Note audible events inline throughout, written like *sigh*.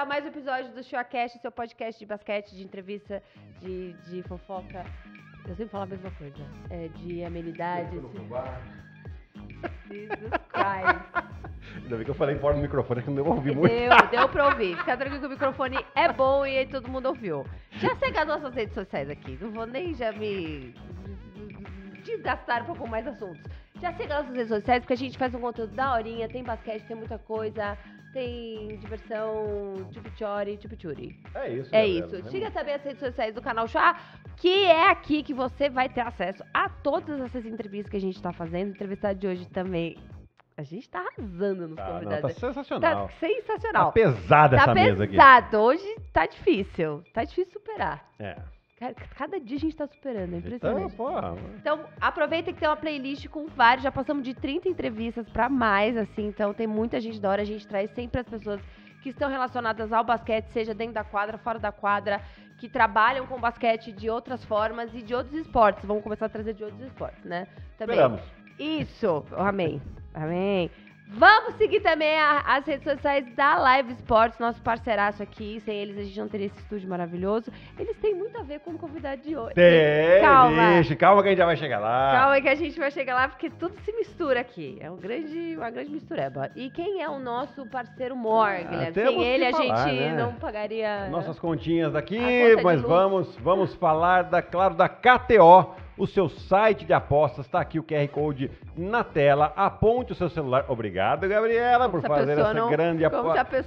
a mais um episódio do Showcast, seu podcast de basquete, de entrevista, de, de fofoca. Eu sempre falo a mesma coisa. É, de amenidades. Jesus Christ. Ainda bem que eu falei fora do microfone, que não ouvi muito. Deu, deu pra ouvir. Fica tranquilo que o microfone é bom e aí todo mundo ouviu. Já segue as nossas redes sociais aqui. Não vou nem já me desgastar um com mais assuntos. Já segue as nossas redes sociais, porque a gente faz um conteúdo da horinha, tem basquete, tem muita coisa tem diversão, tipo tchupichuri. É isso. É isso isso. a saber as redes sociais do canal Chá, que é aqui que você vai ter acesso a todas essas entrevistas que a gente está fazendo. A de hoje também a gente tá arrasando nos tá, convidados. Não, tá sensacional. Tá sensacional. Tá pesada tá essa pesado. mesa aqui. Tá pesado. Hoje tá difícil. Tá difícil superar. É. Cada dia a gente tá superando, é impressionante. Então, então, aproveita que tem uma playlist com vários. Já passamos de 30 entrevistas para mais, assim. Então, tem muita gente da hora. A gente traz sempre as pessoas que estão relacionadas ao basquete, seja dentro da quadra, fora da quadra, que trabalham com basquete de outras formas e de outros esportes. Vamos começar a trazer de outros esportes, né? Também. Esperamos. Isso. Amém. Amém. Vamos seguir também a, as redes sociais da Live Sports, nosso parceiraço aqui. Sem eles a gente não teria esse estúdio maravilhoso. Eles têm muito a ver com o convidado de hoje. Tem, calma. Bicho, calma que a gente já vai chegar lá. Calma que a gente vai chegar lá, porque tudo se mistura aqui. É um grande, uma grande mistureba. E quem é o nosso parceiro Morgan? ah, Sem ele a gente né? não pagaria... Nossas continhas daqui, mas vamos, vamos falar, da, claro, da KTO o seu site de apostas. Está aqui o QR Code na tela. Aponte o seu celular. Obrigado, Gabriela, por fazer essa não, grande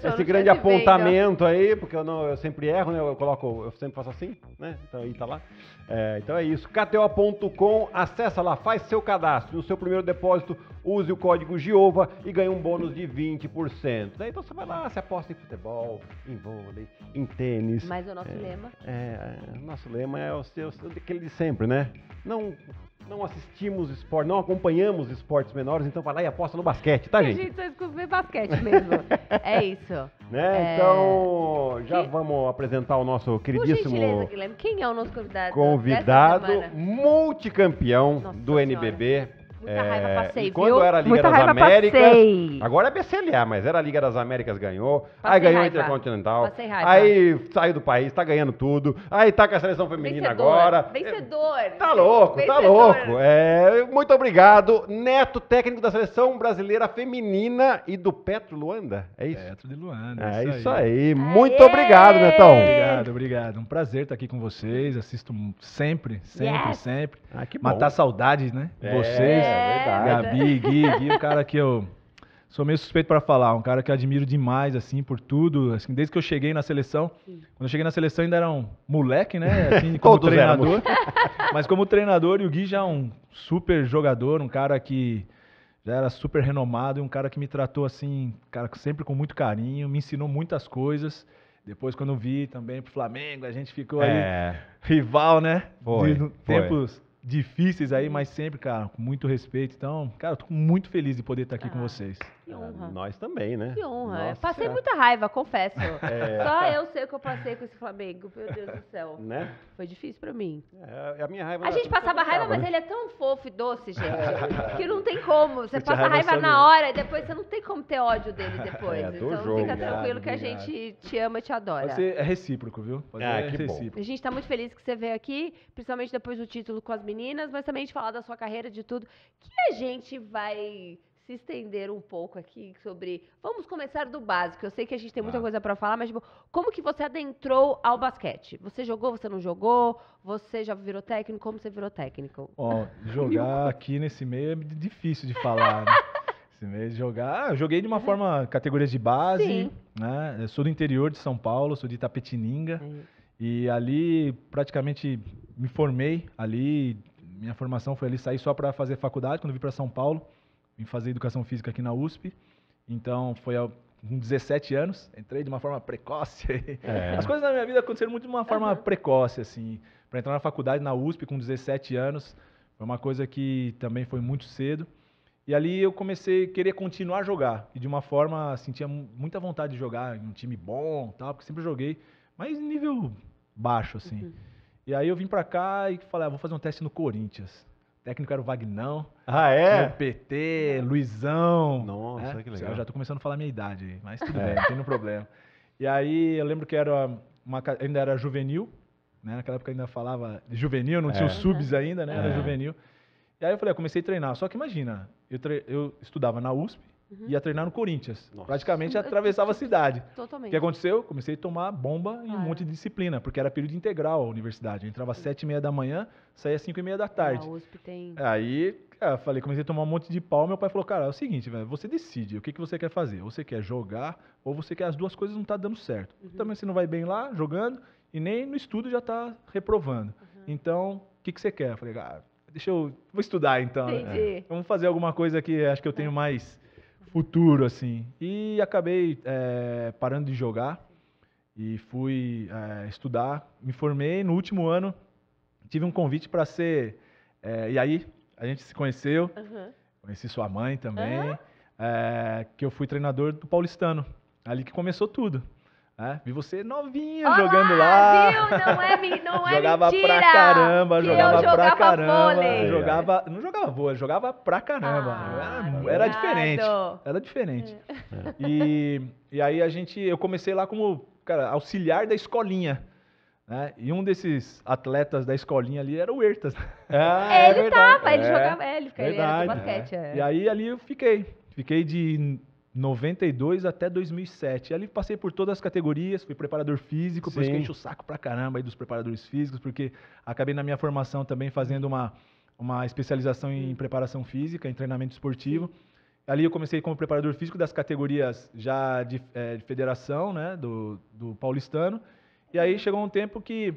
esse grande apontamento vendo. aí, porque eu, não, eu sempre erro, né? Eu coloco, eu sempre faço assim, né? Então aí tá lá. É, então é isso. KTO.com, acessa lá, faz seu cadastro. No seu primeiro depósito, use o código GIOVA e ganhe um bônus de 20%. Né? Então você vai lá, você aposta em futebol, em vôlei, em tênis. Mas o nosso é, lema? É, o nosso lema é o seu, aquele de sempre, né? Não não assistimos esporte, não acompanhamos esportes menores, então vai lá e aposta no basquete, tá, gente? A gente só escuta basquete mesmo. *laughs* é isso. Né? É... Então, já que... vamos apresentar o nosso queridíssimo. Gentileza, Guilherme, quem é o nosso convidado? Convidado multicampeão Nossa do senhora. NBB Muita raiva é, passei, quando era Liga Muita das Américas. Passei. Agora é BCLA, mas era a Liga das Américas ganhou. Passei aí ganhou raiva. Intercontinental. Passei raiva. Aí saiu do país, tá ganhando tudo. Aí tá com a seleção feminina vencedor, agora. Vencedor. tá louco, tá vencedor. tá louco. É, muito obrigado, Neto, técnico da seleção brasileira feminina e do Petro Luanda. É isso? Petro de Luanda. É, isso, isso aí. aí. Muito Aê! obrigado, Netão. Obrigado, obrigado. Um prazer estar tá aqui com vocês. Assisto sempre, sempre, yes. sempre. Ah, que bom. Matar saudades, né? É. Vocês. É, verdade. Gabi, Gui, Gui, o cara que eu sou meio suspeito para falar, um cara que eu admiro demais, assim, por tudo, assim, desde que eu cheguei na seleção, quando eu cheguei na seleção ainda era um moleque, né, *laughs* assim, como treinador, mas como treinador, e o Gui já é um super jogador, um cara que já era super renomado, e um cara que me tratou, assim, cara, sempre com muito carinho, me ensinou muitas coisas, depois quando vi também pro Flamengo, a gente ficou é. aí rival, né, foi, de, foi. tempos difíceis aí, mas sempre, cara, com muito respeito. Então, cara, eu tô muito feliz de poder estar aqui ah. com vocês. Que ah, honra. Nós também, né? Que honra. Nossa, passei muita raiva, confesso. *laughs* É. Só eu sei o que eu passei com esse Flamengo, meu Deus do céu. Né? Foi difícil pra mim. É, é a minha raiva. A gente passava raiva, mas né? ele é tão fofo e doce, gente, *laughs* que não tem como. Você passa raiva, raiva na hora e depois você não tem como ter ódio dele depois. É, então jogo, fica tranquilo obrigado, que a obrigado. gente te ama e te adora. você é recíproco, viu? Pode ah, é que recíproco. Bom. A gente tá muito feliz que você veio aqui, principalmente depois do título com as meninas, mas também de falar da sua carreira, de tudo. Que a gente vai se estender um pouco aqui sobre. Vamos começar do básico. Eu sei que a gente tem muita ah. coisa para falar, mas tipo, como que você adentrou ao basquete? Você jogou, você não jogou? Você já virou técnico? Como você virou técnico? Ó, *laughs* jogar aqui nesse meio é difícil de falar. Né? *laughs* Esse meio de jogar, eu joguei de uma uhum. forma categorias de base, Sim. né? Eu sou do interior de São Paulo, sou de Tapetininga é. E ali praticamente me formei ali, minha formação foi ali sair só para fazer faculdade quando vim para São Paulo vim fazer educação física aqui na USP. Então foi com 17 anos, entrei de uma forma precoce. *laughs* É. As coisas na minha vida aconteceram muito de uma forma uhum. precoce, assim. Para entrar na faculdade na USP com 17 anos, foi uma coisa que também foi muito cedo. E ali eu comecei a querer continuar a jogar. E de uma forma, sentia assim, muita vontade de jogar em um time bom, tal, porque sempre joguei, mas nível baixo, assim. Uhum. E aí eu vim para cá e falei, ah, vou fazer um teste no Corinthians técnico era o Vagnão. Ah, é? O PT, Luizão. Nossa, é que legal. Eu já tô começando a falar a minha idade aí, mas tudo é. bem, não tem problema. E aí eu lembro que era uma, ainda era juvenil, né? Naquela época ainda falava juvenil, não é. tinha os subs ainda, né? Era é. juvenil. E aí eu falei, eu ah, comecei a treinar. Só que imagina, eu, tre... eu estudava na USP, Uhum. Ia treinar no Corinthians. Nossa. Praticamente atravessava a cidade. Totalmente. O que aconteceu? Comecei a tomar bomba em claro. um monte de disciplina, porque era período integral a universidade. Eu entrava às uhum. sete e meia da manhã, saía às cinco e meia da tarde. A USP tem... Aí, é, falei, comecei a tomar um monte de pau. Meu pai falou, cara, é o seguinte, velho, você decide o que, que você quer fazer. Você quer jogar ou você quer as duas coisas não tá dando certo. Uhum. Também você não vai bem lá, jogando, e nem no estudo já tá reprovando. Uhum. Então, o que, que você quer? Eu falei, cara... Ah, deixa eu. Vou estudar então. Entendi. É. Vamos fazer alguma coisa que acho que eu tenho é. mais futuro, assim. E acabei é, parando de jogar e fui é, estudar. Me formei no último ano, tive um convite para ser. É, e aí a gente se conheceu, uhum. conheci sua mãe também, uhum. que eu fui treinador do Paulistano. Ali que começou tudo. É, vi você novinha Olá, jogando lá. Viu? Não é, não é jogava mentira. Pra caramba, jogava, jogava pra caramba, vôlei. É. jogava Não jogava vôlei, jogava pra caramba. Ah, era, era, diferente. Era diferente. É. E, e aí a gente, eu comecei lá como cara, auxiliar da escolinha. Né? E um desses atletas da escolinha ali era o Ertas. É, *laughs* é, é, ele é tava, ele jogava, ele, ficava, ele era do basquete. E aí ali eu fiquei. Fiquei de 92 até 2007. Ali passei por todas as categorias, fui preparador físico, Sim. por isso que enche o saco pra caramba aí dos preparadores físicos, porque acabei na minha formação também fazendo uma, uma especialização em preparação física, em treinamento esportivo. Ali eu comecei como preparador físico das categorias já de, é, de federação, né, do, do paulistano. E aí chegou um tempo que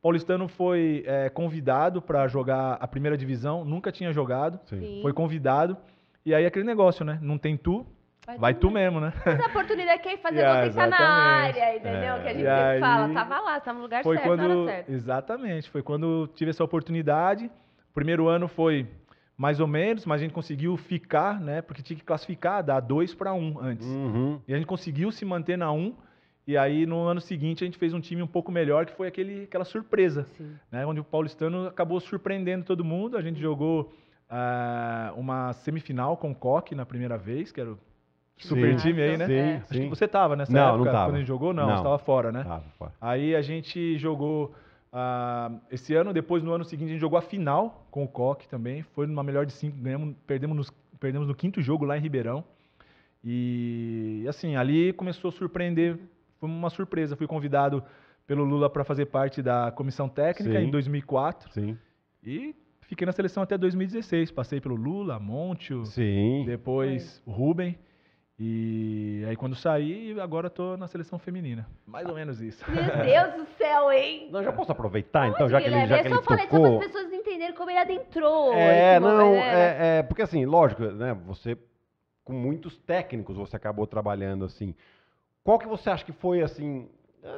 Paulistano foi é, convidado para jogar a primeira divisão, nunca tinha jogado, Sim. foi convidado. E aí aquele negócio, né? Não tem tu, Vai, vai tu, mesmo, né? Mas a oportunidade é quem *laughs* fazer yeah, você estar na área, é, entendeu? É. Que a gente sempre aí, fala, tava lá, tava no lugar foi certo, quando, certo. Exatamente, foi quando tive essa oportunidade. O primeiro ano foi mais ou menos, mas a gente conseguiu ficar, né? Porque tinha que classificar, dar dois para um antes. Uhum. E a gente conseguiu se manter na um. E aí, no ano seguinte, a gente fez um time um pouco melhor, que foi aquele, aquela surpresa, né? Onde o paulistano acabou surpreendendo todo mundo. A gente jogou uh, uma semifinal com o Coque na primeira vez, que era o Super sim, time aí, né? Sim, é. Acho sim. que você tava nessa não, época, não tava. quando a gente jogou, não, não. você tava fora, né? Tava fora. Aí a gente jogou uh, esse ano, depois no ano seguinte a gente jogou a final com o Coque também, foi numa melhor de cinco, ganhamos, perdemos, nos, perdemos no quinto jogo lá em Ribeirão. E assim, ali começou a surpreender, foi uma surpresa, fui convidado pelo Lula para fazer parte da comissão técnica em 2004. Sim. E fiquei na seleção até 2016, passei pelo Lula, Montio, depois é. Rubem. E aí quando saí, agora tô na seleção feminina. Mais ah. ou menos isso. Meu *laughs* Deus do céu, hein? Não, já posso aproveitar Onde, então, já que ele já é que ele falei, é tocou. só para as pessoas entenderem como ele adentrou. É, não, né? é, é, porque assim, lógico, né, você com muitos técnicos você acabou trabalhando assim. Qual que você acha que foi assim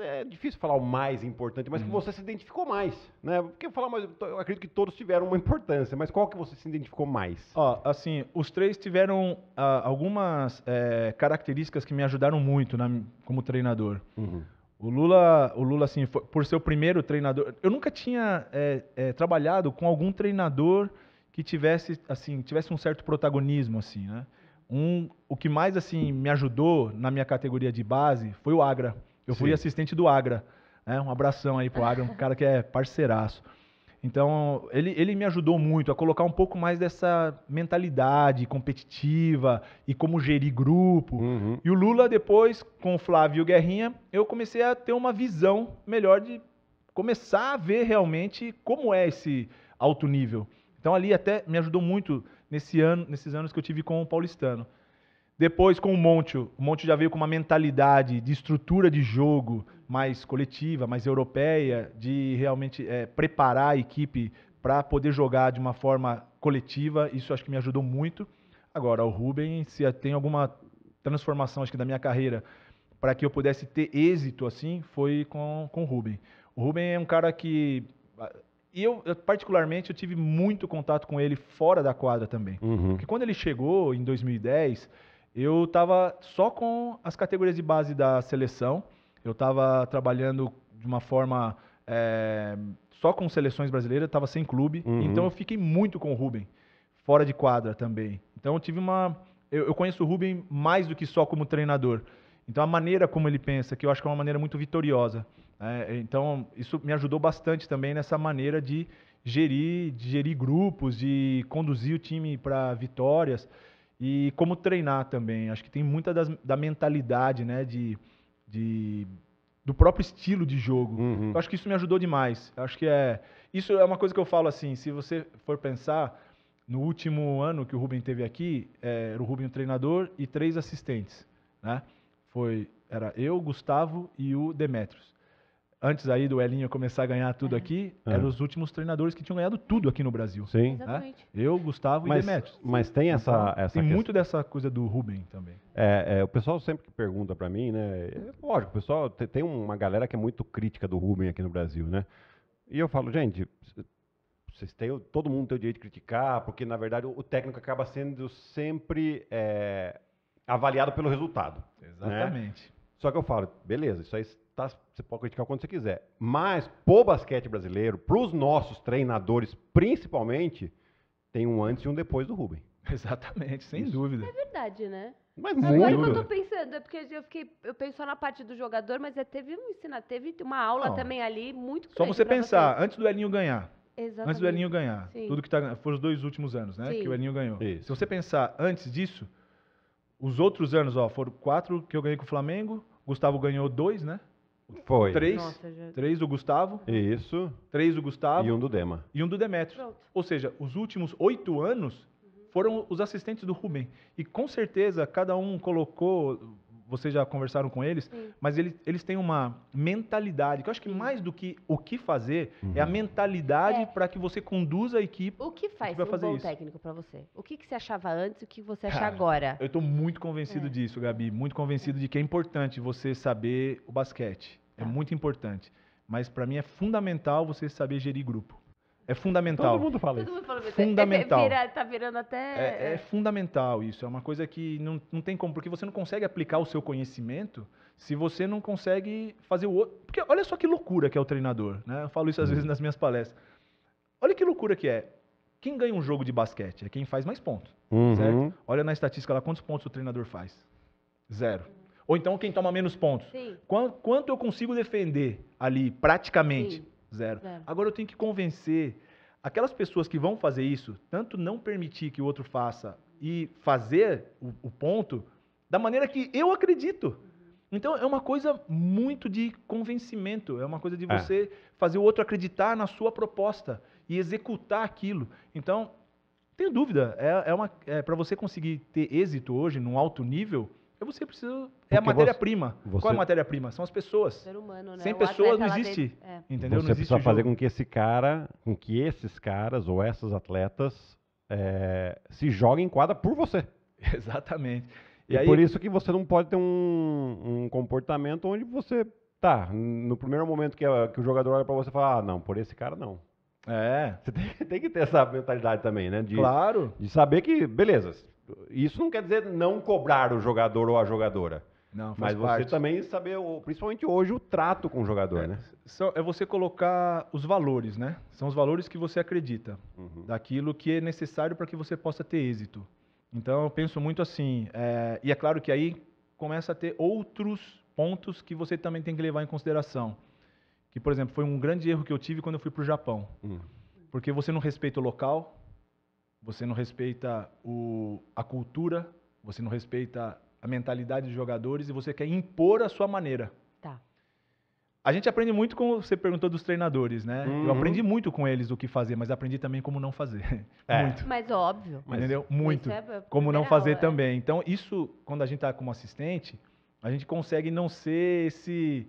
é difícil falar o mais importante, mas que uhum. você se identificou mais, né? Porque falar mais, eu acredito que todos tiveram uma importância, mas qual que você se identificou mais? Ó, assim, os três tiveram ah, algumas é, características que me ajudaram muito na, como treinador. Uhum. O Lula, o Lula, assim, por ser o primeiro treinador, eu nunca tinha é, é, trabalhado com algum treinador que tivesse, assim, tivesse um certo protagonismo, assim, né? Um, o que mais, assim, me ajudou na minha categoria de base foi o Agra. Eu fui Sim. assistente do Agra. Né? Um abração aí pro Agra, um cara que é parceiraço. Então, ele, ele me ajudou muito a colocar um pouco mais dessa mentalidade competitiva e como gerir grupo. Uhum. E o Lula, depois, com o Flávio Guerrinha, eu comecei a ter uma visão melhor de começar a ver realmente como é esse alto nível. Então, ali até me ajudou muito nesse ano, nesses anos que eu tive com o Paulistano. Depois, com o Monte, o Monte já veio com uma mentalidade de estrutura de jogo mais coletiva, mais europeia, de realmente é, preparar a equipe para poder jogar de uma forma coletiva. Isso acho que me ajudou muito. Agora, o Rubem, se tem alguma transformação acho que da minha carreira para que eu pudesse ter êxito assim, foi com, com o Rubem. O Rubem é um cara que e eu, particularmente, eu tive muito contato com ele fora da quadra também. Uhum. Porque quando ele chegou em 2010, eu estava só com as categorias de base da seleção. Eu estava trabalhando de uma forma é, só com seleções brasileiras, estava sem clube. Uhum. Então eu fiquei muito com o Ruben, fora de quadra também. Então eu tive uma. Eu, eu, conheço o Ruben mais do que só como treinador. Então a maneira como ele pensa, que eu acho que é uma maneira muito vitoriosa. É, então isso me ajudou bastante também nessa maneira de gerir, de gerir grupos, de conduzir o time para vitórias. E como treinar também. Acho que tem muita das, da mentalidade, né? De, de, do próprio estilo de jogo. Uhum. Eu acho que isso me ajudou demais. Eu acho que é. Isso é uma coisa que eu falo assim: se você for pensar, no último ano que o Rubem teve aqui, é, era o Rubem o treinador e três assistentes, né? Foi, era eu, Gustavo e o Demetrios antes aí do Elinho começar a ganhar tudo é. aqui, é. eram os últimos treinadores que tinham ganhado tudo aqui no Brasil. Sim. Né? Eu, Gustavo mas, e Demetrio. Mas tem então, essa... essa tem questão. muito dessa coisa do Rubem também. É, é, o pessoal sempre que pergunta para mim, né? É lógico, o pessoal tem uma galera que é muito crítica do Rubem aqui no Brasil, né? E eu falo, gente, vocês têm, todo mundo tem o direito de criticar, porque na verdade o técnico acaba sendo sempre é, avaliado pelo resultado. Né? Exatamente. Né? Só que eu falo, beleza, isso aí tá, você pode criticar quando você quiser. Mas pro basquete brasileiro, para os nossos treinadores principalmente, tem um antes e um depois do Rubem. *laughs* Exatamente, sem Isso. dúvida. É verdade, né? Mas é muito. Agora que eu tô pensando, é porque eu fiquei, eu penso só na parte do jogador, mas é, teve um ensinar, teve uma aula Não. também ali muito Só você pensar, você. antes do Elinho ganhar. Exatamente. Antes do Elinho ganhar. Sim. Tudo que tá, foram os dois últimos anos, né? Sim. Que o Elinho ganhou. Isso. Se você pensar antes disso, os outros anos, ó, foram quatro que eu ganhei com o Flamengo, Gustavo ganhou dois, né? Foi. Três. Nossa, Três do Gustavo. Isso. Três do Gustavo. E um do Dema. E um do Demetrio. Pronto. Ou seja, os últimos oito anos foram os assistentes do Rubem. E com certeza cada um colocou. Vocês já conversaram com eles, Sim. mas eles, eles têm uma mentalidade, que eu acho que mais do que o que fazer, uhum. é a uhum. mentalidade é. para que você conduza a equipe. O que faz que um bom isso. técnico para você? O que, que você achava antes e o que você acha Cara, agora? Eu estou muito convencido é. disso, Gabi, muito convencido é. de que é importante você saber o basquete é tá. muito importante. Mas para mim é fundamental você saber gerir grupo. É fundamental. Todo mundo fala Todo isso. Mundo isso. É, é fundamental. É, vira, tá virando até. É, é, fundamental isso. É uma coisa que não, não tem como, porque você não consegue aplicar o seu conhecimento se você não consegue fazer o outro. Porque olha só que loucura que é o treinador. Né? Eu falo isso às uhum. vezes nas minhas palestras. Olha que loucura que é. Quem ganha um jogo de basquete é quem faz mais pontos. Uhum. Certo? Olha na estatística lá quantos pontos o treinador faz. Zero. Ou então quem toma menos pontos. Quanto, quanto, eu consigo defender ali, praticamente? Zero. Zero. Agora eu tenho que convencer aquelas pessoas que vão fazer isso, tanto não permitir que o outro faça e fazer o, o ponto da maneira que eu acredito. Uhum. Então é uma coisa muito de convencimento, é uma coisa de é. você é. fazer o outro acreditar na sua proposta e executar aquilo. Então, tenho dúvida, é, é, é para você conseguir ter êxito hoje num alto nível, você precisa. é a matéria-prima. Você... Qual é a matéria-prima? São as pessoas. Ser humano, né? Sem o pessoas não existe. Tem... É. Entendeu? Você não existe precisa fazer com que esse cara, com que esses caras ou essas atletas é, se joguem em quadra por você. *laughs* Exatamente. E, e é aí... por isso que você não pode ter um, um comportamento onde você. Tá, no primeiro momento que, que o jogador olha para você e fala: ah, não, por esse cara não. É. Você tem, tem que ter essa mentalidade também, né? De, claro. De saber que, beleza, isso não quer dizer não cobrar o jogador ou a jogadora. Não, Mas você parte. também saber, principalmente hoje, o trato com o jogador, é, né? é você colocar os valores, né? São os valores que você acredita, uhum. daquilo que é necessário para que você possa ter êxito. Então, eu penso muito assim. É, e é claro que aí começa a ter outros pontos que você também tem que levar em consideração. Que, por exemplo, foi um grande erro que eu tive quando eu fui para o Japão. Uhum. Porque você não respeita o local, você não respeita o, a cultura, você não respeita a mentalidade dos jogadores e você quer impor a sua maneira. Tá. A gente aprende muito com você perguntou dos treinadores, né? Uhum. Eu aprendi muito com eles o que fazer, mas aprendi também como não fazer. É. *laughs* Muito. Mas óbvio. Mas, Entendeu? Muito. É como não fazer aula. Né? também. Então isso, quando a gente está como assistente, a gente consegue não ser esse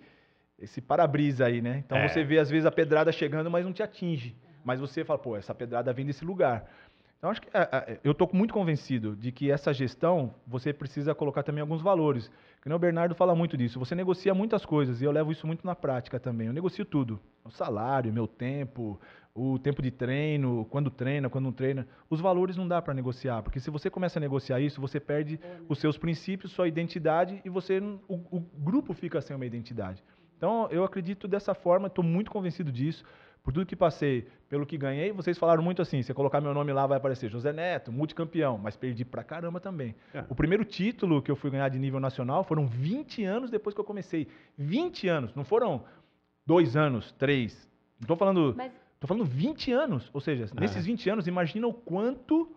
esse para-brisa aí, né? Então é. você vê às vezes a pedrada chegando, mas não te atinge. Mas você fala, pô, essa pedrada vem desse lugar. Então, acho que é, é, é eu estou muito convencido de que essa gestão você precisa colocar também alguns valores. Que o Bernardo fala muito disso. Você negocia muitas coisas e eu levo isso muito na prática também. Eu negocio tudo: o salário, meu tempo, o tempo de treino, quando treina, quando não treina. Os valores não dá para negociar, porque se você começa a negociar isso, você perde os seus princípios, sua identidade e você o, o grupo fica sem uma identidade. Então, eu acredito dessa forma, estou muito convencido disso por tudo que passei, pelo que ganhei, vocês falaram muito assim, você colocar meu nome lá vai aparecer José Neto, multicampeão, mas perdi pra caramba também. É. O primeiro título que eu fui ganhar de nível nacional foram 20 anos depois que eu comecei. 20 anos, não foram dois anos, três. Não tô falando. Mas... Tô falando 20 anos. Ou seja, é. nesses 20 anos, imagina o quanto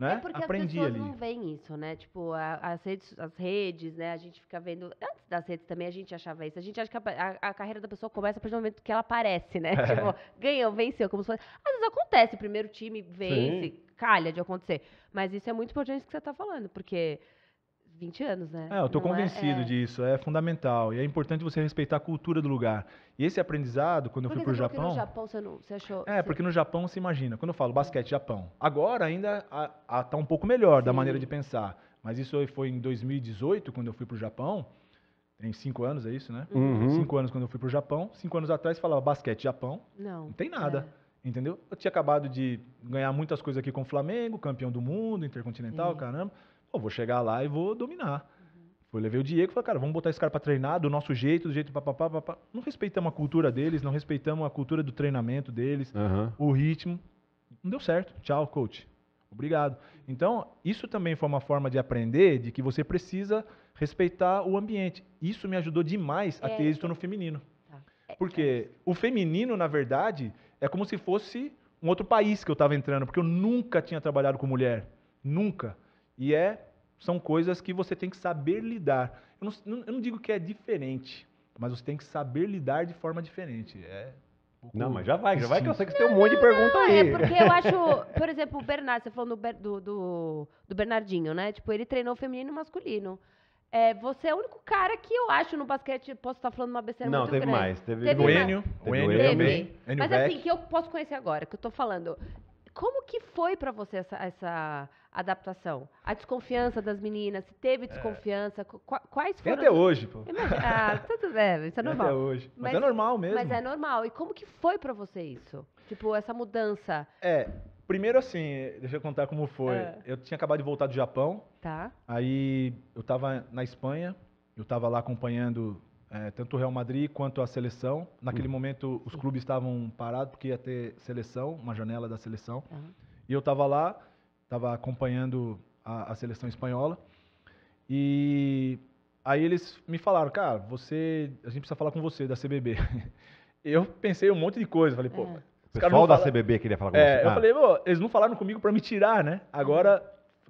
né? É porque Aprendi as pessoas ali. não veem isso, né? Tipo, a, as, redes, as redes, né? A gente fica vendo. Antes das redes também a gente achava isso. A gente acha que a, a, a carreira da pessoa começa a partir do momento que ela aparece, né? É. *laughs* *laughs* Tipo, ganhou, venceu. Como se fosse... Às vezes acontece, o primeiro time vence, Sim. calha de acontecer. Mas isso é muito importante que você está falando, porque 20 anos, né? É, eu estou é? convencido é, é... disso, é fundamental. E é importante você respeitar a cultura do lugar. E esse aprendizado, quando Por eu fui para o Japão... no Japão você, não, você achou... É, você... porque no Japão, você imagina, quando eu falo é. basquete Japão, agora ainda está um pouco melhor Sim. da maneira de pensar. Mas isso foi em 2018, quando eu fui para o Japão. Tem cinco anos, é isso, né? Uhum. Cinco anos quando eu fui para o Japão. Cinco anos atrás falava basquete Japão. Não. Não tem nada. É. Entendeu? Eu tinha acabado de ganhar muitas coisas aqui com o Flamengo, campeão do mundo, intercontinental, Sim. caramba. Pô, vou chegar lá e vou dominar. foi uhum. levei o Diego e falei, cara, vamos botar esse cara para treinar do nosso jeito, do jeito papapá, papapá. Não respeitamos a cultura deles, não respeitamos a cultura do treinamento deles, uhum. o ritmo. Não deu certo. Tchau, coach. Obrigado. Então, isso também foi uma forma de aprender de que você precisa respeitar o ambiente. Isso me ajudou demais a ter é. êxito no feminino. Tá. É, porque é. o feminino, na verdade, é como se fosse um outro país que eu estava entrando, porque eu nunca tinha trabalhado com mulher. Nunca. E é, são coisas que você tem que saber lidar. Eu não, eu não digo que é diferente, mas você tem que saber lidar de forma diferente. É um não, mas já vai, já vai que eu sei que você não, tem um monte de pergunta não, é aí. É porque eu acho, *laughs* por exemplo, o Bernardo, você falou do, do, do Bernardinho, né? Tipo, ele treinou feminino e masculino. É, você é o único cara que eu acho no basquete. Posso estar falando uma besteira Não, muito teve grande. mais. Teve, teve o Enio. O Enio também. Mas assim, que eu posso conhecer agora, que eu tô falando. Como que foi para você essa, essa adaptação? A desconfiança das meninas, se teve é. desconfiança, quais foram... Tem até hoje, pô. Imagina, ah, *laughs* tudo bem, isso é normal. Tem até hoje, mas, é mas, é normal mesmo. Mas é normal. E como que foi para você isso? Tipo, essa mudança? É, primeiro assim, deixa eu contar como foi. É. Eu tinha acabado de voltar do Japão. Tá. Aí eu tava na Espanha, eu tava lá acompanhando... É, tanto o Real Madrid quanto a seleção. Naquele uhum. momento, os clubes estavam parados porque ia ter seleção, uma janela da seleção. Uhum. E eu estava lá estava acompanhando a, a, seleção espanhola. E aí eles me falaram, cara, você, a gente precisa falar com você da CBB. *laughs* Eu pensei um monte de coisa, falei, pô, é. O pessoal da CBB CBB queria falar com é, você. Eu ah. falei, pô, eles não falaram comigo para me tirar, né? Agora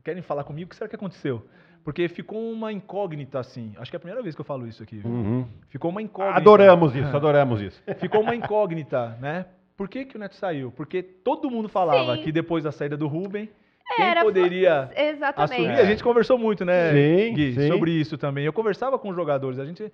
querem falar comigo, o que será que aconteceu? Porque ficou uma incógnita, assim. Acho que é a primeira vez que eu falo isso aqui. Uhum. Ficou uma incógnita. Adoramos isso, *laughs* adoramos isso. Ficou uma incógnita, né? Por que, que o Neto saiu? Porque todo mundo falava Sim. que depois da saída do Rubem, quem Era, poderia exatamente. assumir? A gente conversou muito, né, sim, Gui, sim. sobre isso também. Eu conversava com os jogadores, a gente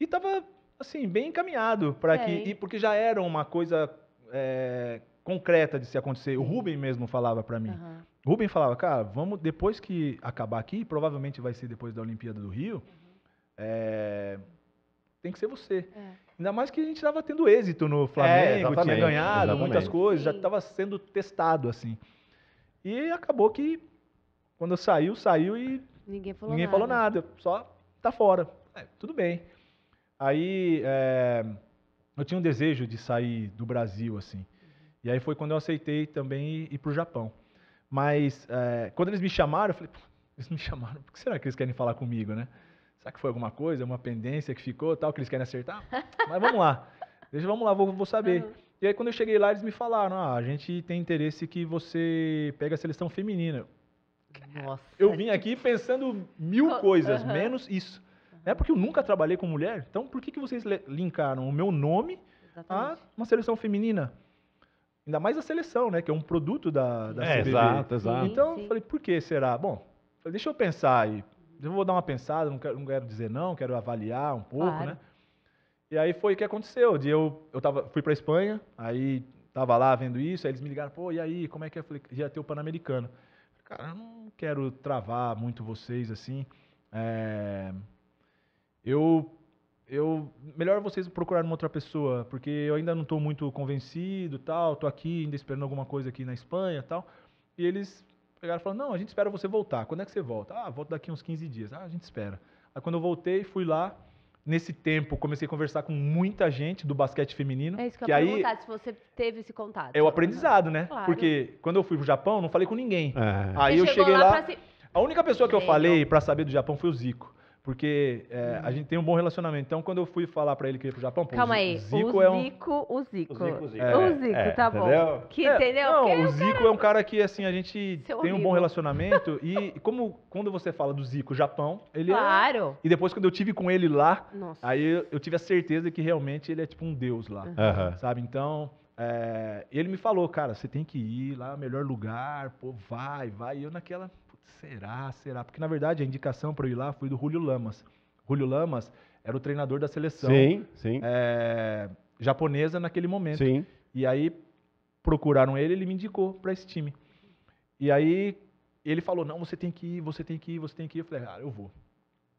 e tava assim bem encaminhado para que e porque já era uma coisa é, concreta de se acontecer. O Rubem mesmo falava para mim. Uhum. O Rubem falava, cara, vamos depois que acabar aqui, provavelmente vai ser depois da Olimpíada do Rio. Uhum. É, tem que ser você. É. Ainda mais que a gente estava tendo êxito no Flamengo, é, tinha ganhado exatamente. muitas coisas, Sim. já estava sendo testado assim. E acabou que quando saiu, saiu e ninguém falou, ninguém nada. falou nada. Só tá fora. É, tudo bem. Aí é, eu tinha um desejo de sair do Brasil, assim. E aí foi quando eu aceitei também ir para o Japão. Mas é, quando eles me chamaram, eu falei, eles me chamaram, por que será que eles querem falar comigo, né? Será que foi alguma coisa, uma pendência que ficou, tal, que eles querem acertar? *laughs* Mas vamos lá. Deixa, vamos lá, vou, vou saber. Uhum. E aí quando eu cheguei lá, eles me falaram, ah, a gente tem interesse que você pegue a seleção feminina. Nossa. Eu vim aqui pensando mil coisas, menos isso. Uhum. É porque eu nunca trabalhei com mulher, então por que, que vocês linkaram o meu nome Exatamente. a uma seleção feminina? Ainda mais a seleção, né? Que é um produto da, da é, CBB. Exato, exato. Então, eu falei, por que será? Bom, deixa eu pensar aí. Eu vou dar uma pensada, não quero, não quero dizer não, quero avaliar um pouco, claro. né? E aí foi o que aconteceu. De eu eu tava, fui para Espanha, aí tava lá vendo isso, aí eles me ligaram, pô, e aí, como é que é? já é ter o Pan-Americano. Cara, eu não quero travar muito vocês assim. É... Eu eu melhor vocês procurarem uma outra pessoa, porque eu ainda não estou muito convencido, tal, estou aqui ainda esperando alguma coisa aqui na Espanha, tal. E eles pegaram e falaram: "Não, a gente espera você voltar. Quando é que você volta?" "Ah, volto daqui uns 15 dias." "Ah, a gente espera." Aí quando eu voltei, fui lá, nesse tempo, comecei a conversar com muita gente do basquete feminino. É isso que, eu que eu aí se você teve esse contato. É o aprendizado, né? Claro. Porque quando eu fui pro Japão, não falei com ninguém. É. Aí você eu cheguei lá... lá... Se... A única pessoa que eu falei para saber do Japão foi o Zico. Porque é, a gente tem um bom relacionamento. Então, quando eu fui falar para ele que ia pro Japão, Calma o aí, Zico o é um... Zico, o Zico. O Zico, Zico. É, o Zico é, tá bom. Entendeu? Que, é, entendeu? Não, o Zico cara... é um cara que, assim, a gente Seu tem um bom relacionamento. e *laughs* como quando você fala do Zico Japão, ele é Claro. E depois, quando eu tive com ele lá, Nossa. aí eu, eu, tive a certeza que realmente ele é tipo um deus lá. Sabe? Então, é, ele me falou, cara, você tem que ir lá, melhor lugar, pô, vai, vai. E eu naquela Será, será? Porque, na verdade, a indicação para eu ir lá foi do Julio Lamas. Julio Lamas era o treinador da seleção sim, sim. É, japonesa naquele momento. Sim. E aí procuraram ele, ele me indicou para esse time. E aí ele falou: "Não, você tem que ir, você tem que ir, você tem que ir". Eu falei: "Ah, eu vou".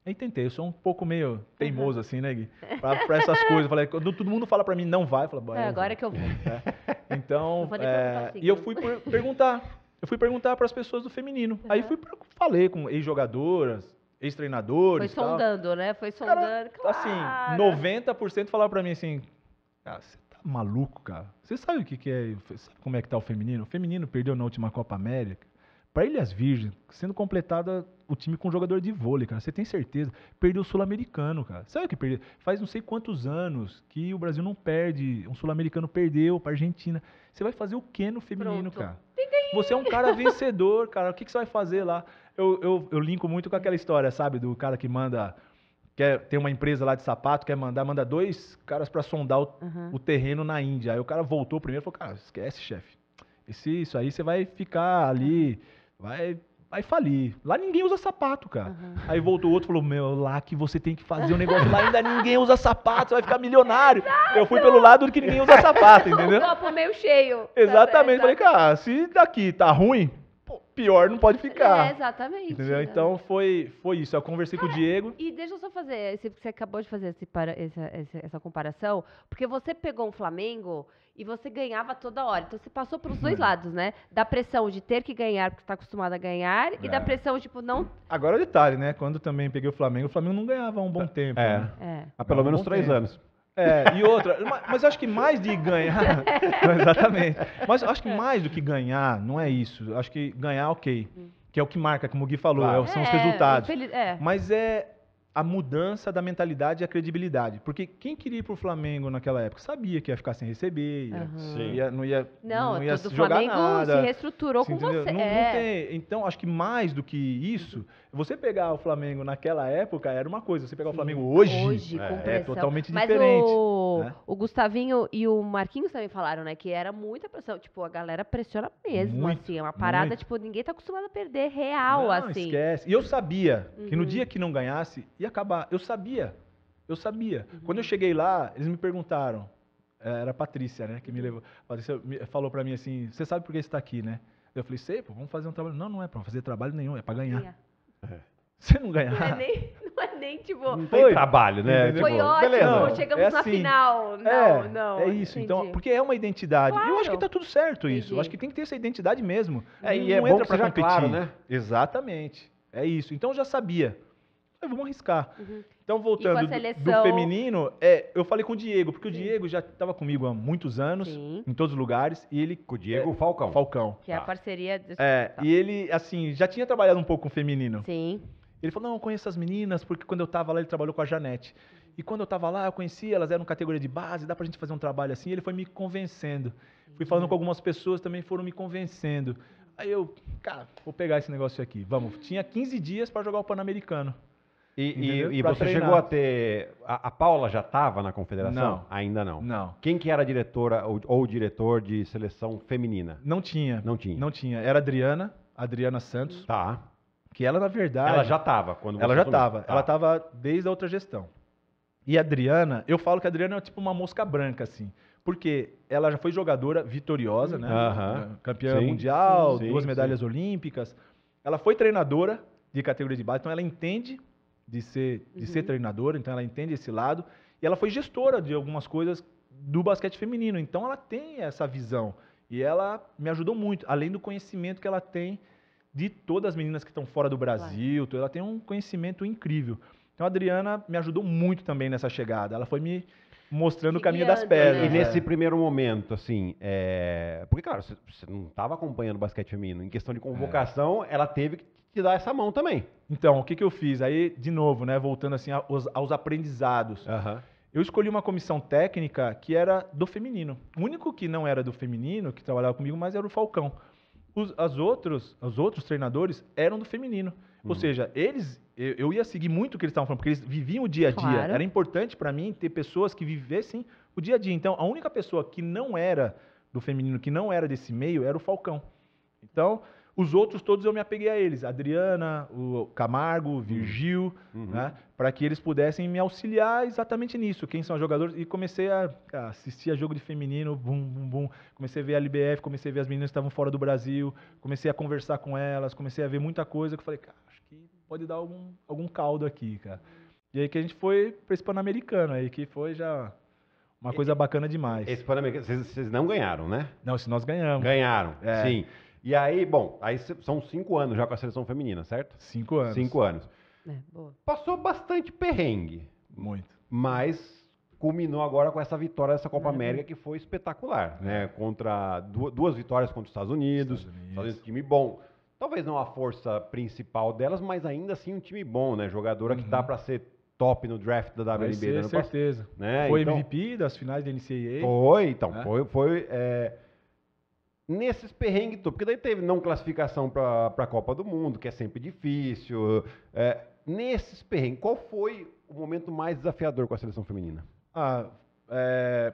Aí tentei, eu sou um pouco meio teimoso assim, né, Gui? *laughs* Pra, pra essas coisas, falei, quando todo mundo fala para mim não vai, eu falo, é, agora vou. que eu vou. *laughs* É. Então, eu é, e eu fui perguntar. Eu fui perguntar para as pessoas do feminino. Uhum. Aí fui falei com ex-jogadoras, ex-treinadores. Foi sondando, tal. né? Foi sondando. Assim, cara, claro. Assim, 90% falaram para mim assim: "Cara, ah, você tá maluco, cara? Você sabe o que, que é? Sabe como é que tá o feminino? O feminino perdeu na última Copa América. Para Ilhas Virgens, sendo completada o time com um jogador de vôlei, cara. Você tem certeza? Perdeu o Sul-Americano, cara. Sabe o que perdeu? Faz não sei quantos anos que o Brasil não perde. Um Sul-Americano perdeu para Argentina. Você vai fazer o que no feminino, Pronto. cara? tem. Você é um cara vencedor, cara. O que, que você vai fazer lá? Eu, eu, eu linko muito com aquela história, sabe? Do cara que manda. Quer, tem uma empresa lá de sapato, quer mandar, manda dois caras para sondar o, uhum. o, terreno na Índia. Aí o cara voltou primeiro e falou: Cara, esquece, chefe. Isso aí você vai ficar ali, vai Aí fali. Lá ninguém usa sapato, cara. Uhum. Aí voltou outro e falou: Meu, lá que você tem que fazer um negócio lá, ainda ninguém usa sapato, você vai ficar milionário. Exato. Eu fui pelo lado que ninguém usa sapato, *laughs* entendeu? Um copo meio cheio. Exatamente. Tá Falei, cara, se daqui tá ruim, pior não pode ficar. É, exatamente. Entendeu? É. Então foi, foi isso. Eu conversei Cara, com o Diego. E deixa eu só fazer, esse, você acabou de fazer esse, para, essa, essa, essa, comparação, porque você pegou um Flamengo e você ganhava toda hora. Então você passou pelos dois uhum. lados, né? Da pressão de ter que ganhar, porque está acostumado a ganhar, é. e da é. pressão, tipo, não. Agora o é detalhe, né? Quando também peguei o Flamengo, o Flamengo não ganhava um bom tempo. É. Né? é. Há pelo menos um três tempo. anos. É, e outra, mas acho que mais de ganhar, *laughs* exatamente, mas acho que mais do que ganhar, não é isso, acho que ganhar, ok, que é o que marca, como o Gui falou, claro. é, são os é, é, resultados, é. mas é a mudança da mentalidade e a credibilidade. Porque quem queria ir pro Flamengo naquela época sabia que ia ficar sem receber, ia, uhum. ia, não ia, não, não ia jogar Flamengo nada. se reestruturou se com entendeu? você. Não, é. não tem, então, acho que mais do que isso, uhum você pegar o Flamengo naquela época era uma coisa, você pegar Sim, o Flamengo hoje, hoje é, é, totalmente Mas diferente. O, né? o Gustavinho e o Marquinhos também falaram, né? Que era muita pressão. Tipo, a galera pressiona mesmo, muito, assim. É uma parada, muito. tipo, ninguém tá acostumado a perder real, não, assim. esquece. E eu sabia uhum. que no uhum. dia que não ganhasse, ia acabar. Eu sabia. Eu sabia. Uhum. Quando eu cheguei lá, eles me perguntaram. É, era a Patrícia, né? Que me uhum. levou. A Patrícia falou para mim assim: Você sabe por que você está aqui, né? Eu falei: Sei, pô, vamos fazer um trabalho. Não, não é para fazer trabalho nenhum, é para ganhar. É. Você não ganhar. Não é nem, *laughs* não é nem tipo. Não foi, trabalho, né? Foi tipo, ótimo, beleza, chegamos é assim, na final. Não, é, não. É isso, então, entendi. então. Porque é uma identidade. Claro. Eu acho que tá tudo certo isso. Eu acho que tem que ter essa identidade mesmo. É, e não é entra bom pra competir. Claro, né? Exatamente. É isso. Então eu já sabia. Vamos arriscar. Uhum. Então, voltando do feminino, é, eu falei com o Diego, porque o Diego já estava comigo há muitos anos, Sim. em todos os lugares, e ele... Com o é, Diego é, Falcão. Falcão. Que é a tá. parceria... Do... É, tá. e ele, assim, já tinha trabalhado um pouco com o feminino. Sim. Ele falou, não, eu conheço as meninas, porque quando eu estava lá, ele trabalhou com a Janete. E quando eu estava lá, eu conhecia, elas eram categoria de base, dá para a gente fazer um trabalho assim. E ele foi me convencendo. Fui falando com algumas pessoas, também foram me convencendo. Aí eu, cara, vou pegar esse negócio aqui. Vamos, tinha 15 dias para jogar o Pan-Americano. E, e, e você treinar. chegou a ter. A, a Paula já estava na confederação? Não. Ainda não. Não. Quem que era diretora ou, ou, diretor de seleção feminina? Não tinha. Não tinha. Não tinha. Era Adriana, Adriana Santos. Tá. Que ela, na verdade. Ela já estava quando Ela já estava. Tá. Ela estava desde a outra gestão. E a Adriana, eu falo que a Adriana é tipo uma mosca branca, assim. Porque ela já foi jogadora vitoriosa, né? Uh -huh. Campeã sim, mundial, sim, duas medalhas sim. olímpicas. Ela foi treinadora de categoria de base, então ela entende de ser, de uhum. ser treinadora, então ela entende esse lado. E ela foi gestora de algumas coisas do basquete feminino, então ela tem essa visão. E ela me ajudou muito, além do conhecimento que ela tem de todas as meninas que estão fora do Brasil, claro. ela tem um conhecimento incrível. Então a Adriana me ajudou muito também nessa chegada. Ela foi me mostrando o caminho das pedras. Né? E nesse primeiro momento, assim, é... porque, claro, você não estava acompanhando o basquete feminino. Em questão de convocação, é. ela teve que te dar essa mão também. Então, o que, que eu fiz? Aí, de novo, né, voltando assim aos, aos aprendizados. Uhum. Eu escolhi uma comissão técnica que era do feminino. O único que não era do feminino, que trabalhava comigo, mas era o Falcão. Os, as outros, os outros treinadores eram do feminino. Uhum. Ou seja, eles eu, eu, ia seguir muito o que eles estavam falando, porque eles viviam o dia a dia. Claro. Era importante para mim ter pessoas que vivessem o dia a dia. Então, a única pessoa que não era do feminino, que não era desse meio, era o Falcão. Então, os outros todos eu me apeguei a eles, Adriana, o Camargo, uhum. Virgil, uhum. né? Para que eles pudessem me auxiliar exatamente nisso, quem são os jogadores. E comecei a, a assistir a jogo de feminino, bum, bum, bum. Comecei a ver a LBF, comecei a ver as meninas que estavam fora do Brasil, comecei a conversar com elas, comecei a ver muita coisa que eu falei, cara, acho que pode dar algum, algum caldo aqui, cara. E aí que a gente foi para esse Pan-Americano aí, que foi já uma coisa bacana demais. Esse Pan-Americano, vocês não ganharam, né? Não, se nós ganhamos. Ganharam, é. sim. E aí, bom, aí são cinco anos já com a seleção feminina, certo? Cinco anos. Cinco anos. É, Passou bastante perrengue. Muito. Mas culminou agora com essa vitória dessa Copa é. América que foi espetacular, né? É. Contra duas vitórias contra os Estados Unidos, Estados Unidos. time bom. Talvez não a força principal delas, mas ainda assim um time bom, né? Jogadora uhum. que dá para ser top no draft da WNBA. Com certeza. Né? Foi então, MVP das finais da NCAA. Foi, então, né? foi, foi é, nesses perrengues todos. Porque daí teve não classificação para a Copa do Mundo, que é sempre difícil. É, nesses perrengues, qual foi o momento mais desafiador com a seleção feminina? Ah, é,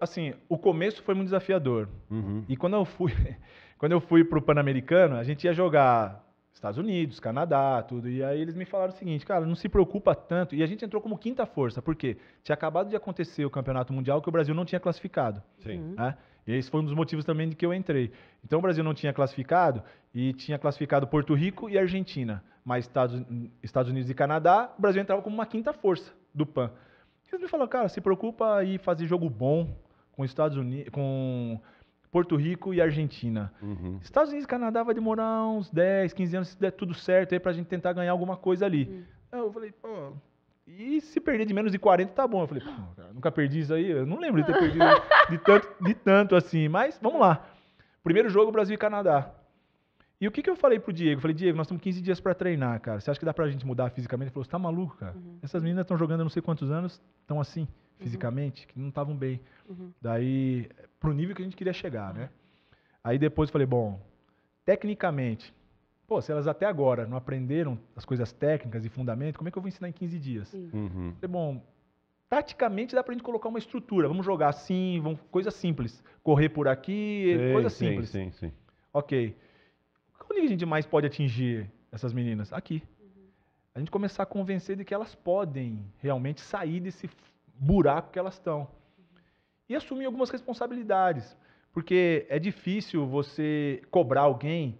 assim, o começo foi muito desafiador. Uhum. E quando eu fui, *laughs* quando eu fui o Pan-Americano, a gente ia jogar Estados Unidos, Canadá, tudo. E aí eles me falaram o seguinte, cara, não se preocupa tanto. E a gente entrou como quinta força, porque tinha acabado de acontecer o Campeonato Mundial que o Brasil não tinha classificado. Sim. Né? E esse foi um dos motivos também de que eu entrei. Então o Brasil não tinha classificado e tinha classificado Porto Rico e Argentina, mas Estados, Estados Unidos e Canadá, o Brasil entrava como uma quinta força do PAN. E eles me falaram, cara, se preocupa em fazer jogo bom com Estados Unidos, com Porto Rico e Argentina. Uhum. Estados Unidos e Canadá vai demorar uns 10, 15 anos se der tudo certo aí pra gente tentar ganhar alguma coisa ali. Uhum. Eu falei, pô, e se perder de menos de 40, tá bom. Eu falei, cara, nunca perdi isso aí. Eu não lembro de ter perdido *laughs* de tanto, de tanto assim. Mas vamos lá. Primeiro jogo, Brasil e Canadá. E o que, que eu falei pro Diego? Eu falei, Diego, nós temos 15 dias para treinar, cara. Você acha que dá pra gente mudar fisicamente? Ele falou, você tá maluco, cara? Uhum. Essas meninas estão jogando há não sei quantos anos, estão assim, uhum. fisicamente, uhum. que não estavam bem. Uhum. Daí, pro nível que a gente queria chegar, né? Aí depois eu falei, bom, tecnicamente, Pô, se elas até agora não aprenderam as coisas técnicas e fundamento, como é que eu vou ensinar em 15 dias? Uhum. É bom, taticamente dá pra gente colocar uma estrutura. Vamos jogar assim, vamos, coisa simples. Correr por aqui, sim, coisa simples. Sim, sim, sim. Ok. Onde a gente mais pode atingir essas meninas? Aqui. Uhum. A gente começar a convencer de que elas podem realmente sair desse buraco que elas estão. Uhum. E assumir algumas responsabilidades. Porque é difícil você cobrar alguém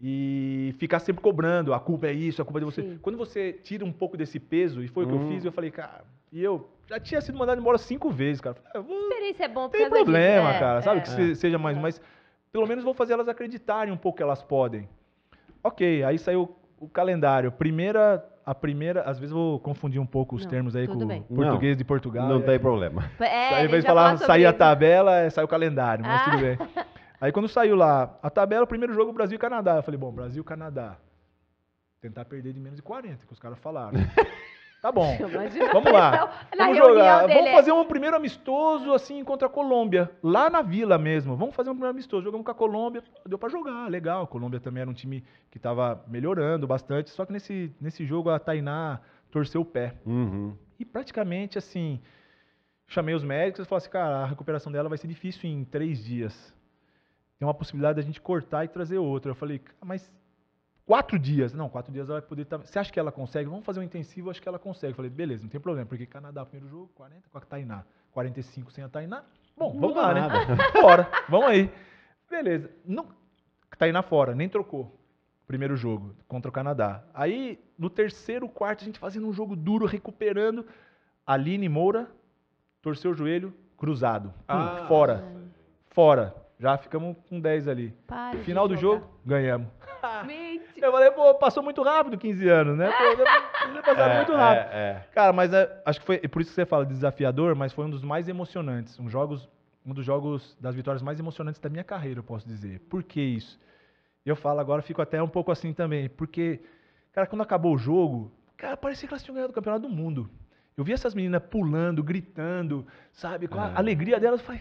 e ficar sempre cobrando, a culpa é isso, a culpa é de você. Sim. Quando você tira um pouco desse peso, e foi hum. o que eu uhum. fiz, eu falei, cara, e eu já tinha sido mandado embora cinco vezes, cara. Eu ah, vou, Experiência é bom, Tem problema, disso. Né? cara, é, sabe? É. Que seja mais, é. mas pelo menos vou fazer elas acreditarem um pouco que elas podem. Ok, aí saiu o calendário. Primeira a primeira, às vezes eu vou confundir um pouco os não, termos aí com o português não, de Portugal. Não é. tem problema. É, aí, ao invés de falar sair a tabela, é, sai o calendário, mas ah. tudo bem. *laughs* Aí quando saiu lá a tabela, o primeiro jogo Brasil e Canadá. Eu falei, bom, Brasil Canadá. Tentar perder de menos de 40, que os caras falaram. *laughs* Tá bom. Imagina vamos lá. Vamos jogar. Vamos é. fazer um primeiro amistoso assim contra a Colômbia, lá na Vila mesmo. Vamos fazer um primeiro amistoso. Jogamos com a Colômbia, deu para jogar, legal. A Colômbia também era um time que estava melhorando bastante, só que nesse, nesse jogo a Tainá torceu o pé. Uhum. E praticamente assim, chamei os médicos e falei assim, cara, a recuperação dela vai ser difícil em três dias tem uma possibilidade da gente cortar e trazer outra. Eu falei, mas quatro dias? Não, quatro dias ela vai poder estar. Tá- Você acha que ela consegue? Vamos fazer um intensivo, acho que ela consegue. Eu falei, beleza, não tem problema, porque Canadá, primeiro jogo, 40 com a Tainá, 45 sem a Tainá. Bom, não vamos lá, né? nada. né? *laughs* Bora, vamos aí. Beleza. Não, Tainá fora, nem trocou. Primeiro jogo contra o Canadá. Aí, no terceiro quarto, a gente fazendo um jogo duro, recuperando. Aline Moura torceu o joelho, cruzado. Ah. Hum, fora. Fora. Já ficamos com 10 ali. Para Final do jogo, ganhamos. *laughs* Eu falei, pô, passou muito rápido 15 anos, né? Pô, passaram *laughs* é, muito rápido. É, é. Cara, mas é, acho que foi, por isso que você fala desafiador, mas foi um dos mais emocionantes. Um, jogos, um dos jogos, das vitórias mais emocionantes da minha carreira, eu posso dizer. Por que isso? Eu falo agora, fico até um pouco assim também, porque, cara, quando acabou o jogo, cara, parecia que elas tinham ganhado o campeonato do mundo. Eu vi essas meninas pulando, gritando, sabe? Com a é. alegria delas, eu falei,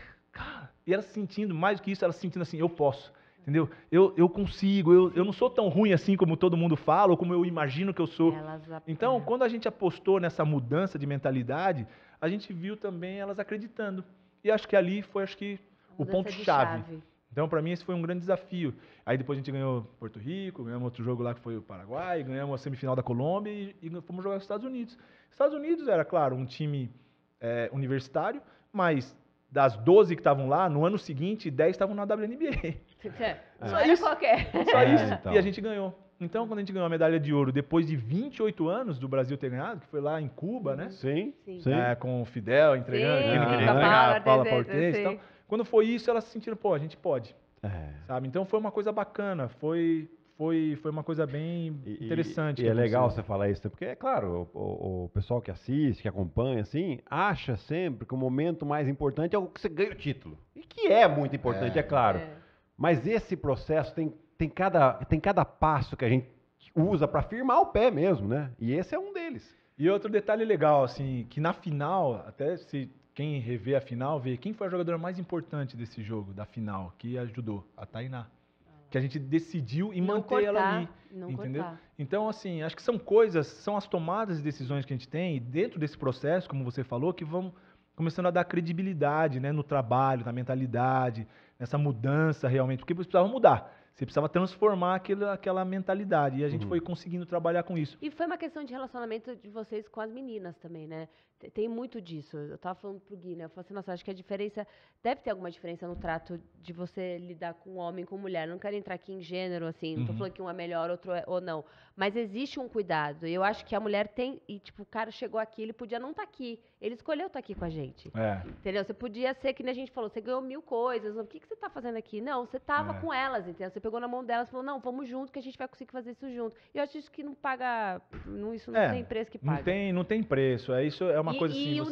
e ela sentindo, mais do que isso, ela sentindo assim, eu posso. Entendeu? Eu, eu consigo, eu, eu não sou tão ruim assim como todo mundo fala, ou como eu imagino que eu sou. Então, quando a gente apostou nessa mudança de mentalidade, a gente viu também elas acreditando. E acho que ali foi acho que o ponto-chave. Então, para mim, esse foi um grande desafio. Aí depois a gente ganhou Porto Rico, ganhamos outro jogo lá que foi o Paraguai, ganhamos a semifinal da Colômbia e, e fomos jogar nos Estados Unidos. Estados Unidos era, claro, um time é, universitário, mas das 12 que estavam lá, no ano seguinte, 10 estavam na WNBA. *laughs* É, é. Só é. isso. Qualquer. Só é, isso. Então. E a gente ganhou. Então, quando a gente ganhou a medalha de ouro, depois de 28 anos do Brasil ter ganhado, que foi lá em Cuba, né? Sim, sim. É, com o Fidel entregando, sim, queria a Paula Portes. e tal. Quando foi isso, elas se sentiram, pô, a gente pode. É. Sabe? Então, foi uma coisa bacana. Foi foi, foi uma coisa bem e, interessante. E, e é né, legal você falar isso, né? porque, é claro, o, o, pessoal que assiste, que acompanha, assim, acha sempre que o momento mais importante é o que você ganha o título. E que é muito importante, é, é claro. É. Mas esse processo tem, tem, cada, tem cada passo que a gente usa para firmar o pé mesmo, né? E esse é um deles. E outro detalhe legal, assim, que na final, até se quem rever a final, vê quem foi a jogadora mais importante desse jogo, da final, que ajudou, a Tainá que a gente decidiu e não manter cortar, ela ali. Não entendeu? Cortar. Então, assim, acho que são coisas, são as tomadas de decisões que a gente tem dentro desse processo, como você falou, que vão começando a dar credibilidade né, no trabalho, na mentalidade, nessa mudança realmente, porque precisava mudar. Você precisava transformar aquela, aquela mentalidade. E a gente uhum. foi conseguindo trabalhar com isso. E foi uma questão de relacionamento de vocês com as meninas também, né? Tem muito disso. Eu estava falando pro Gui, né? Eu falei assim, nossa, acho que a diferença. Deve ter alguma diferença no trato de você lidar com homem com mulher. Eu não quero entrar aqui em gênero, assim, não uhum. tô falando que um é melhor, outro é ou não. Mas existe um cuidado. E eu acho que a mulher tem. E, tipo, o cara chegou aqui, ele podia não estar tá aqui. Ele escolheu estar tá aqui com a gente. É. Entendeu? Você podia ser, que nem a gente falou, você ganhou mil coisas. O que, que você está fazendo aqui? Não, você estava é. com elas, entendeu? Você pegou na mão delas e falou, não, vamos junto que a gente vai conseguir fazer isso junto. E eu acho isso que não paga. Não, isso não é. tem preço que paga. Não tem, não tem preço. É isso é uma Assim, e, o assim. E,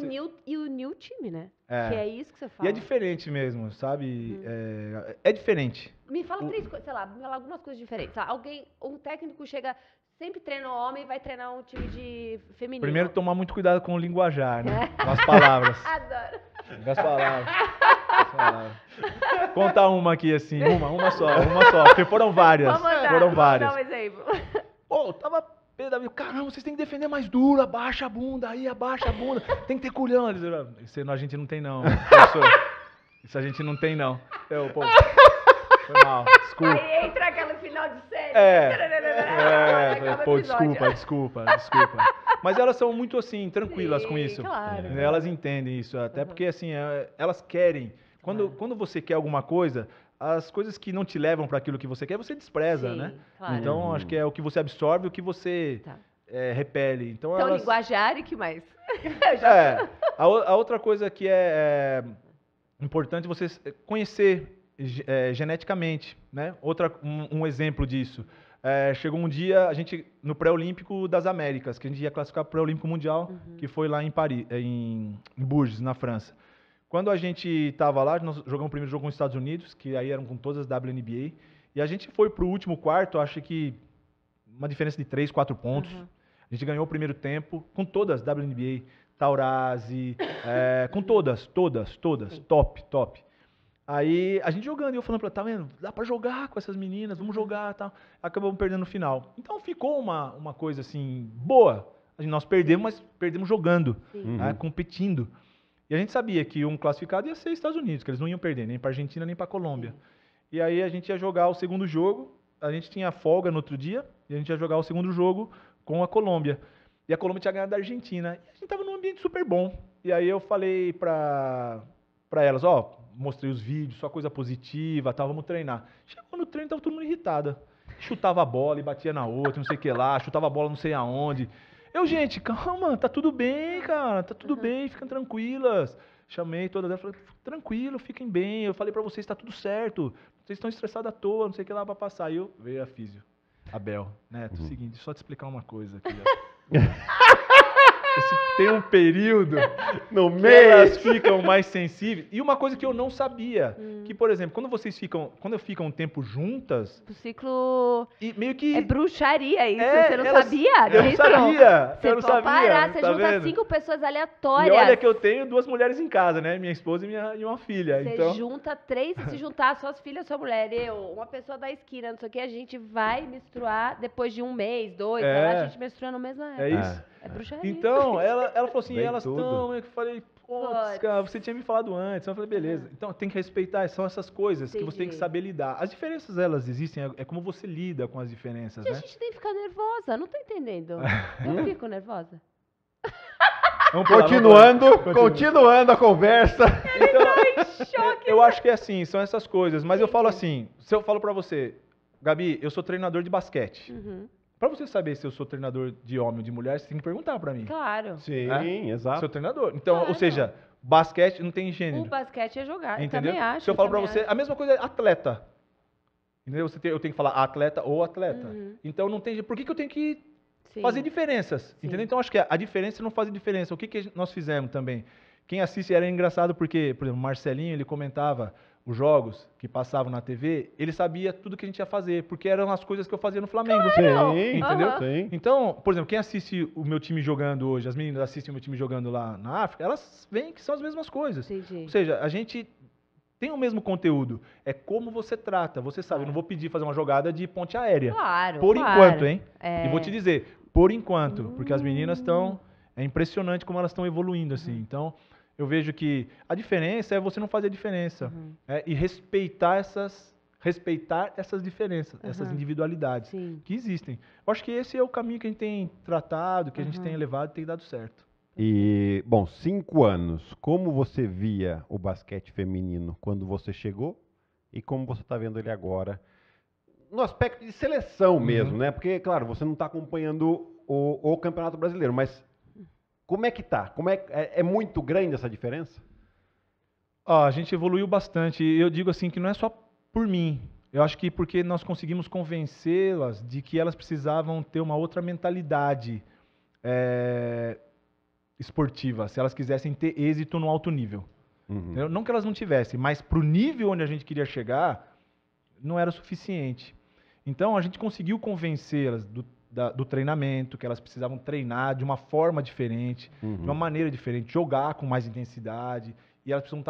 você... New e time, né? É. Que é isso que você fala. E é diferente mesmo, sabe? Hum. É, é, diferente. Me fala o... três coisas, sei lá, me fala algumas coisas diferentes. Tá, alguém, um técnico chega, sempre treina um homem e vai treinar um time de feminino. Primeiro, tomar muito cuidado com o linguajar, né? É. Com as palavras. *laughs* Adoro. Com as palavras. Ah, conta uma aqui, assim, uma, uma só, uma só, porque foram várias. Foram várias. Vou dar um exemplo. Pô, tava e Davi, caramba, vocês têm que defender mais duro, abaixa a bunda, aí abaixa a bunda, *laughs* tem que ter culhão. Eles, ah, isso a gente não tem não, professor. Isso a gente não tem não. Eu, pô, foi mal, desculpa. Aí entra aquele final de série. É, é, é, é pô, desculpa, desculpa, desculpa. Mas elas são muito, assim, tranquilas Sim, com isso. Claro. É. Elas entendem isso, até uhum. porque, assim, é, elas querem... Quando, quando você quer alguma coisa, as coisas que não te levam para aquilo que você quer, você despreza, Sim, né? Claro. Então, uhum. acho que é o que você absorve, o que você tá. é, repele. Então, então elas... linguajar e que mais? *laughs* *laughs* é, a, a, outra coisa que é, é importante você conhecer é, geneticamente, né? Outra, um, um exemplo disso. É, chegou um dia, a gente, no pré-olímpico das Américas, que a gente ia classificar para o pré-olímpico mundial, uhum. que foi lá em Paris, em, em Bourges, na França. Quando a gente estava lá, nós jogamos o primeiro jogo com os Estados Unidos, que aí eram com todas as WNBA. E a gente foi para o último quarto, acho que uma diferença de 3, 4 pontos. Uhum. A gente ganhou o primeiro tempo com todas as WNBA, Taurasi, é, *laughs* com todas, todas, todas. Sim. Top, top. Aí a gente jogando e eu falando para ela, tá vendo? Dá para jogar com essas meninas, vamos uhum. jogar tal. Acabamos perdendo no final. Então ficou uma, uma coisa assim, boa. Nós perdemos, mas perdemos jogando, né, uhum. competindo. E a gente sabia que um classificado ia ser Estados Unidos, que eles não iam perder, nem para Argentina, nem para Colômbia. E aí a gente ia jogar o segundo jogo, a gente tinha folga no outro dia, e a gente ia jogar o segundo jogo com a Colômbia. E a Colômbia tinha ganhado da Argentina. E a gente estava num ambiente super bom. E aí eu falei para elas, ó, oh, mostrei os vídeos, só coisa positiva, tal, vamos treinar. Chegou no treino, estava todo mundo irritada. Chutava a bola e batia na outra, não sei o que lá, chutava a bola não sei aonde. Eu, gente, calma, tá tudo bem, cara, tá tudo uhum. bem, ficam tranquilas. Chamei todas elas, falei, tranquilo, fiquem bem. Eu falei para vocês, tá tudo certo. Vocês estão estressados à toa, não sei o que lá para passar. Aí eu veio a físio. Abel, Neto, uhum. seguinte, só te explicar uma coisa aqui. *laughs* esse, tem um período no meio. É elas ficam mais sensíveis. E uma coisa que eu não sabia, hum. que, por exemplo, quando vocês ficam, quando ficam um tempo juntas... O ciclo... E meio que... É bruxaria isso, é, você não elas, sabia? Eu não sabia, você eu não sabia. Parar, tá você tá junta vendo? cinco pessoas aleatórias. E olha que eu tenho duas mulheres em casa, né? Minha esposa e, minha, e uma filha. Você então... junta três, se juntar suas filhas, sua mulher, eu, uma pessoa da esquina, não sei o que, a gente vai menstruar depois de um mês, dois, é. a gente menstrua no mesmo é época. É isso. É bruxaria. Então, ela, ela falou assim, elas estão. Eu falei, putz, cara, você tinha me falado antes. Eu falei, beleza. Então, tem que respeitar, é são essas coisas Entendi. que você tem que saber lidar. As diferenças, elas existem, é, é como você lida com as diferenças, e né? a gente tem que ficar nervosa, não tô entendendo. *laughs* Eu fico nervosa. Vamos então, continuando, continuando, continuando a conversa. Ele tá então, tá choque, eu acho que é assim, são essas coisas. Mas Entendi. eu falo assim, se eu falo para você, Gabi, eu sou treinador de basquete. Uhum. Pra você saber se eu sou treinador de homem ou de mulher, você tem que perguntar pra mim. Claro. Sim, né? exato. Sou treinador. Então, claro. ou seja, basquete não tem gênero. O basquete é jogar, entendeu? também acho. Se eu, falo pra acho. você, a mesma coisa é atleta. Entendeu? Você tem, eu tenho que falar atleta ou atleta. Uhum. Então, não tem Por que, que eu tenho que Sim. fazer diferenças? Sim. Entendeu? Então, acho que a, a diferença não faz diferença. O que, que nós fizemos também? Quem assiste era engraçado porque, por exemplo, Marcelinho, ele comentava os jogos que passavam na TV, ele sabia tudo que a gente ia fazer, porque eram as coisas que eu fazia no Flamengo. Claro. Sim, entendeu? Uhum. Então, por exemplo, quem assiste o meu time jogando hoje, as meninas assistem o meu time jogando lá na África, elas veem que são as mesmas coisas. Entendi. Ou seja, a gente tem o mesmo conteúdo. É como você trata. Você sabe, eu não vou pedir fazer uma jogada de ponte aérea. Claro. Por claro. enquanto, hein? É... E vou te dizer, por enquanto, hum. porque as meninas estão. Hum. É impressionante como elas estão evoluindo, assim. Hum. Então, eu vejo que a diferença é você não fazer a diferença uhum. é, e respeitar essas respeitar essas diferenças, uhum. essas individualidades Sim. que existem. Eu acho que esse é o caminho que a gente tem tratado, que a gente tem levado, e tem dado certo. E bom, cinco anos. Como você via o basquete feminino quando você chegou e como você está vendo ele agora? No aspecto de seleção mesmo, uhum. né? Porque, claro, você não está acompanhando o, o Campeonato Brasileiro, mas como é que tá? Como é, é, é muito grande essa diferença? Ah, a gente evoluiu bastante. Eu digo assim que não é só por mim. Eu acho que porque nós conseguimos convencê-las de que elas precisavam ter uma outra mentalidade é, esportiva, se elas quisessem ter êxito no alto nível. Uhum. Não que elas não tivessem, mas para o nível onde a gente queria chegar, não era suficiente. Então a gente conseguiu convencê-las do da, do treinamento, que elas precisavam treinar de uma forma diferente, uhum. de uma uhum. maneira diferente, jogar com mais intensidade. E elas precisavam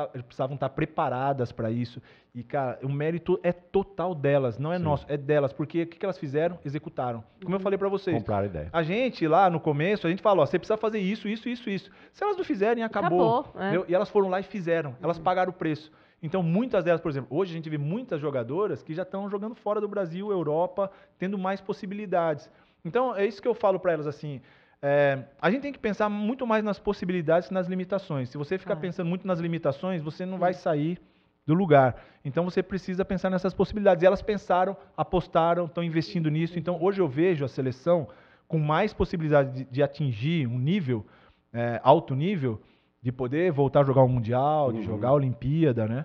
tá, estar tá preparadas para isso. E, cara, o mérito é total delas, não é Sim. nosso, é delas. Porque o que, elas fizeram? Executaram. Como eu uhum. falei para vocês. Compraram ideia. A gente, lá no começo, a gente falou, você precisa fazer isso, isso, isso, isso. Se elas não fizerem, acabou. acabou é. E elas foram lá e fizeram. Elas uhum. pagaram o preço. Então, muitas delas, por exemplo, hoje a gente vê muitas jogadoras que já estão jogando fora do Brasil, Europa, tendo mais possibilidades. Então, é isso que eu falo para elas assim. É, a gente tem que pensar muito mais nas possibilidades que nas limitações. Se você ficar ah. pensando muito nas limitações, você não vai sair do lugar. Então você precisa pensar nessas possibilidades. E elas pensaram, apostaram, estão investindo nisso. Então hoje eu vejo a seleção com mais possibilidade de, de atingir um nível, é, alto nível, de poder voltar a jogar o Mundial, uhum. de jogar a Olimpíada, né?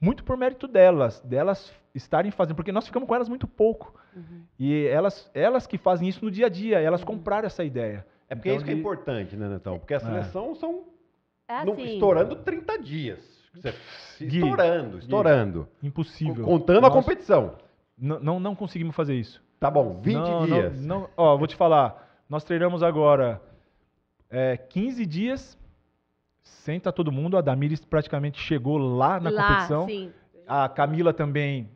Muito por mérito delas, delas estarem fazendo, porque nós ficamos com elas muito pouco. Uhum. E elas, elas que fazem isso no dia a dia, elas uhum. compraram essa ideia. É porque é então, isso que é importante, né, Netão? Porque a é. seleção é. são é assim. no, estourando 30 dias. Gui, estourando, estourando. Gui. Impossível. Contando Nossa. a competição. Não, não, conseguimos fazer isso. Tá bom, 20 não, dias. Não, ó, vou te falar. Nós treinamos agora é, 15 dias, senta todo mundo. A Damiris praticamente chegou lá na lá, competição. Sim. A Camila também,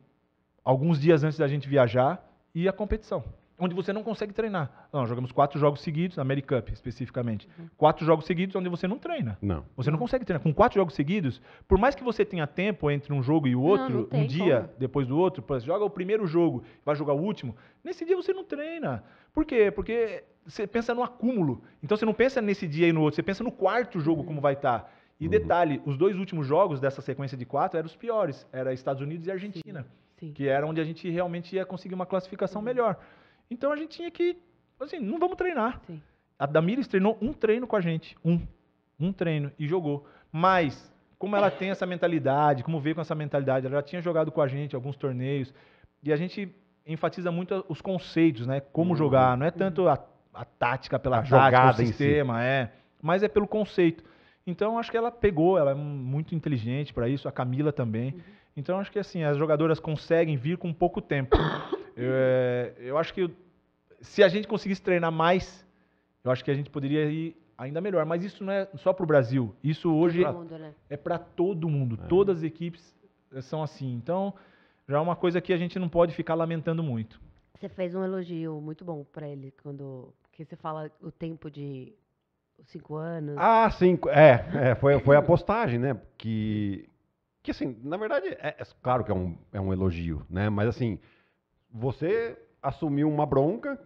alguns dias antes da gente viajar e a competição, onde você não consegue treinar. Não, ah, jogamos quatro jogos seguidos, na Mary Cup especificamente. Uhum. Quatro jogos seguidos onde você não treina. Não. Você não consegue treinar. Com quatro jogos seguidos, por mais que você tenha tempo entre um jogo e o outro, não, não um dia como. depois do outro, você joga o primeiro jogo, vai jogar o último, nesse dia você não treina. Por quê? Porque você pensa no acúmulo. Então você não pensa nesse dia e no outro, você pensa no quarto jogo uhum. como vai estar. Tá. E uhum. detalhe, os dois últimos jogos dessa sequência de quatro eram os piores, era Estados Unidos e Argentina. Sim. Sim. que era onde a gente realmente ia conseguir uma classificação uhum. melhor. Então a gente tinha que, assim, não vamos treinar. Sim. A Damiris treinou um treino com a gente, um, um treino e jogou. Mas como ela tem essa mentalidade, como veio com essa mentalidade, ela já tinha jogado com a gente alguns torneios e a gente enfatiza muito os conceitos, né? Como uhum. jogar, não é tanto a, a tática pela a tática, jogada o sistema, si. é, mas é pelo conceito. Então acho que ela pegou, ela é muito inteligente para isso, a Camila também. Uhum. Então acho que assim, as jogadoras conseguem vir com pouco tempo. *coughs* eu, é, eu acho que se a gente conseguisse treinar mais, eu acho que a gente poderia ir ainda melhor. Mas isso não é só para o Brasil. Isso é hoje todo mundo, né? é para todo mundo. É. Todas as equipes eh, são assim. Então já é uma coisa que a gente não pode ficar lamentando muito. Você fez um elogio muito bom para ele quando que você fala o tempo de cinco anos. Ah, cinco. É, é foi, foi a postagem, né? Que, que assim, na verdade, é, é, claro que é um, é um elogio, né? Mas assim, você assumiu uma bronca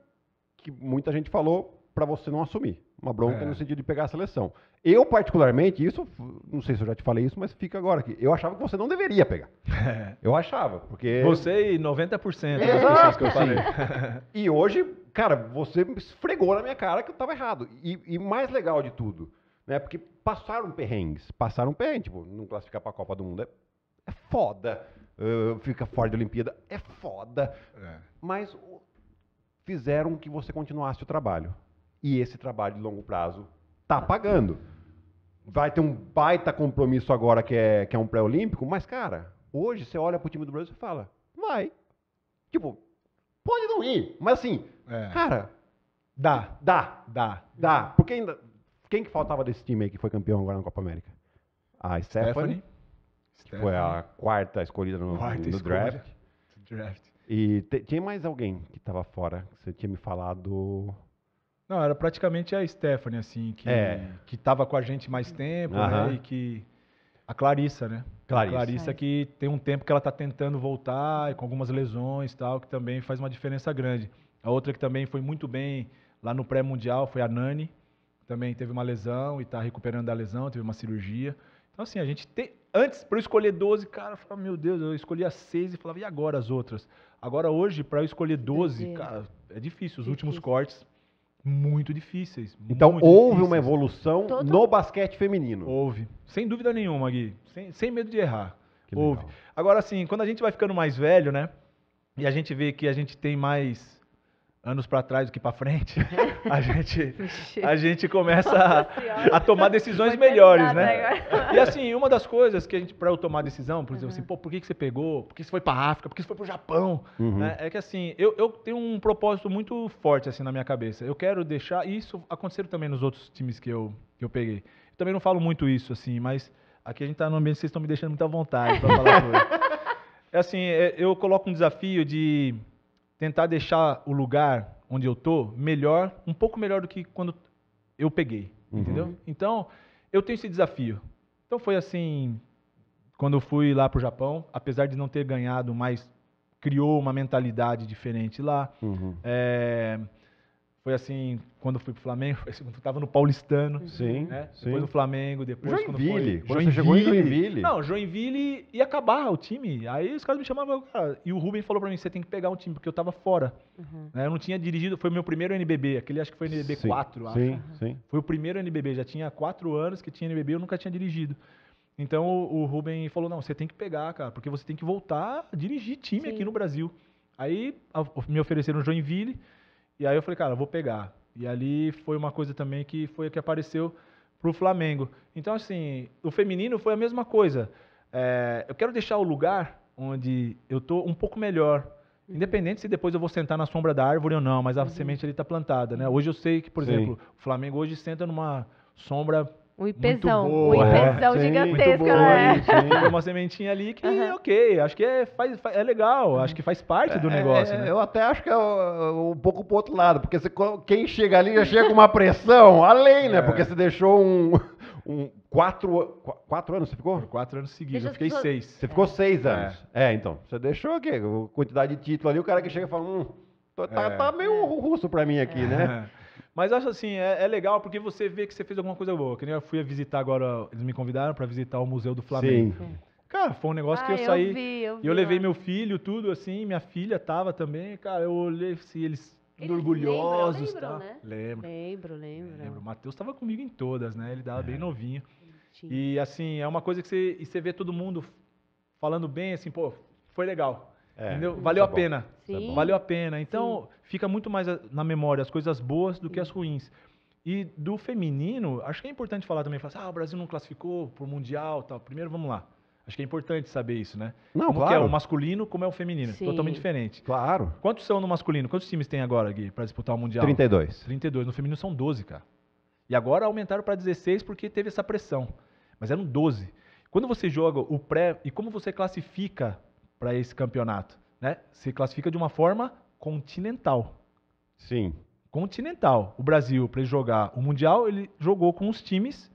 que muita gente falou para você não assumir. Uma bronca é. no sentido de pegar a seleção. Eu, particularmente, isso, não sei se eu já te falei isso, mas fica agora aqui. Eu achava que você não deveria pegar. *laughs* Eu achava, porque. Você e 90% das é, pessoas que eu falei. e hoje, cara, você esfregou na minha cara que eu estava errado. E, e, mais legal de tudo, né? Porque passaram perrengues, passaram perrengues, tipo, não classificar para a Copa do Mundo é, é foda. Uh, fica fora da Olimpíada é foda. É. Mas fizeram que você continuasse o trabalho. E esse trabalho de longo prazo tá, tá pagando. Vai ter um baita compromisso agora que é, que é um pré-olímpico, mas, cara, hoje você olha pro time do Brasil e fala, vai. Tipo, pode não ir, mas assim, é. Cara, dá. Dá. Dá. Dá. Porque ainda. Quem que faltava desse time aí que foi campeão agora na Copa América? A Stephanie. Stephanie. Que foi a quarta escolhida no, quarta no draft. draft. E te, tinha mais alguém que estava fora? Você tinha me falado. Não, era praticamente a Stephanie, assim, que, é. que tava com a gente mais tempo, uh -huh. né? E que. A Clarissa, né? Clarissa. A Clarissa que tem um tempo que ela está tentando voltar, com algumas lesões e tal, que também faz uma diferença grande. A outra que também foi muito bem lá no pré-mundial foi a Nani, também teve uma lesão e está recuperando da lesão, teve uma cirurgia. Então, assim, a gente antes, para eu escolher 12, cara, eu falava, meu Deus, eu escolhia seis e falava, e agora as outras? Agora, hoje, para eu escolher 12, cara, é difícil. Os difícil. últimos cortes, muito difíceis. Então, muito houve difíceis. uma evolução Todo... no basquete feminino. Houve. Sem dúvida nenhuma, Gui. Sem, sem medo de errar. Que houve. Legal. Agora, assim, quando a gente vai ficando mais velho, né? E a gente vê que a gente tem mais anos para trás do que para frente, *laughs* a gente, a gente começa a, a tomar decisões Foi melhores, né? E assim, uma das coisas que a gente, para eu tomar decisão, por exemplo, uhum. assim, pô, por que, que você pegou? Por que você foi para África? Por que você foi para o Japão? Uhum. É, é, que assim, eu, eu tenho um propósito muito forte assim na minha cabeça. Eu quero deixar, e isso aconteceu também nos outros times que eu, que eu peguei. Eu também não falo muito isso, assim, mas aqui a gente está num ambiente que vocês estão me deixando muita vontade para falar coisa. *laughs* É assim, é, eu coloco um desafio de tentar deixar o lugar onde eu tô melhor, um pouco melhor do que quando eu peguei, uhum. entendeu? Então, eu tenho esse desafio. Então foi assim, quando eu fui lá pro Japão, apesar de não ter ganhado, mas criou uma mentalidade diferente lá. Uhum. É, foi assim, quando fui pro Flamengo, assim, quando eu tava no Paulistano. Uhum. Sim, né? sim. Depois no Flamengo, depois Joinville, quando foi... Joinville. você chegou em Joinville. Não, Joinville ia acabar o time. Aí os caras me chamavam, cara, e o Rubem falou pra mim, você tem que pegar um time, porque eu tava fora. Uhum. Né? Eu não tinha dirigido, foi o meu primeiro NBB, aquele acho que foi NBB sim, 4, acho. Sim, sim. Foi o primeiro NBB, já tinha quatro anos que tinha NBB, eu nunca tinha dirigido. Então o, o Rubem falou: não, você tem que pegar, cara, porque você tem que voltar a dirigir time Sim. aqui no Brasil. Aí a, me ofereceram Joinville, e aí eu falei, cara, vou pegar. E ali foi uma coisa também que foi a que apareceu para o Flamengo. Então, assim, o feminino foi a mesma coisa. É, eu quero deixar o lugar onde eu tô um pouco melhor. Uhum. Independente se depois eu vou sentar na sombra da árvore ou não, mas a uhum. semente ali está plantada, né? Uhum. Hoje eu sei que, por Sim. exemplo, o Flamengo hoje senta numa sombra um IPzão, boa, um IPzão é, gigantesco, boa, né? Sim, uma *laughs* sementinha ali que, uhum. ok, acho que é, faz, é legal, acho que faz parte é, do é, negócio. É, né? Eu até acho que é um pouco pro outro lado, porque você, quem chega ali já chega com uma pressão além, né? É. Porque você deixou um, um quatro, quatro anos, você ficou? Quatro anos seguidos, eu fiquei seis. Você ficou seis anos. É, então, você deixou o quê? Quantidade de título ali, o cara que chega e fala, hum, tá, tá meio russo pra mim aqui, né? Mas acho assim, é, é, legal porque você vê que você fez alguma coisa boa. Que nem eu fui visitar agora, eles me convidaram para visitar o Museu do Flamengo. Sim. Cara, foi um negócio ah, que eu, ah, eu saí. Vi, eu vi, eu levei meu filho, tudo assim, minha filha tava também. Cara, eu olhei assim, eles orgulhosos. Lembram, tá? né? Lembro. Lembro, lembro. lembro. O Matheus estava comigo em todas, né? Ele dava é. bem novinho. Sim. E assim, é uma coisa que você, e você vê todo mundo falando bem, assim, pô, foi legal. É, Entendeu? Valeu tá a pena. Sim. É Valeu a pena. Então, Sim. fica muito mais na memória as coisas boas do que as ruins. E do feminino, acho que é importante falar também, falar assim, ah, o Brasil não classificou por Mundial tal. Primeiro, vamos lá. Acho que é importante saber isso, né? Não, como claro. é o masculino, como é o feminino. Sim. Totalmente diferente. Claro. Quantos são no masculino? Quantos times tem agora, Gui, para disputar o Mundial? 32. 32. No feminino são 12, cara. E agora aumentaram para 16 porque teve essa pressão. Mas eram 12. Quando você joga o pré e como você classifica para esse campeonato, né? Se classifica de uma forma continental. Sim. Continental. O Brasil, para ele jogar o Mundial, ele jogou com os times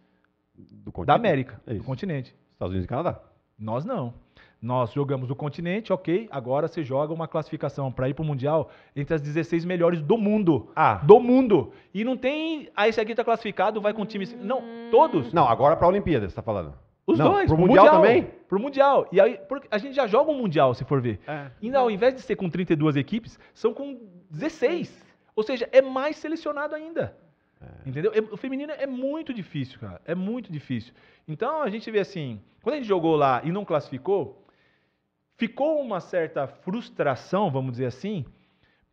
da América, é do continente. Estados Unidos e Canadá. Nós não. Nós jogamos o continente, ok. Agora você joga uma classificação para ir para o Mundial entre as 16 melhores do mundo. Ah. Do mundo. E não tem. Ah, esse aqui está classificado, vai com times. Não, todos. Não, agora para a Olimpíada, você está falando. Os não, dois. Pro, pro mundial, mundial, também? Pro Mundial. E aí, a gente já joga um Mundial, se for ver. É. E não, ao invés de ser com 32 equipes, são com 16. Ou seja, é mais selecionado ainda. É. Entendeu? É, o feminino é muito difícil, cara. É muito difícil. Então a gente vê assim, quando a gente jogou lá e não classificou, ficou uma certa frustração, vamos dizer assim,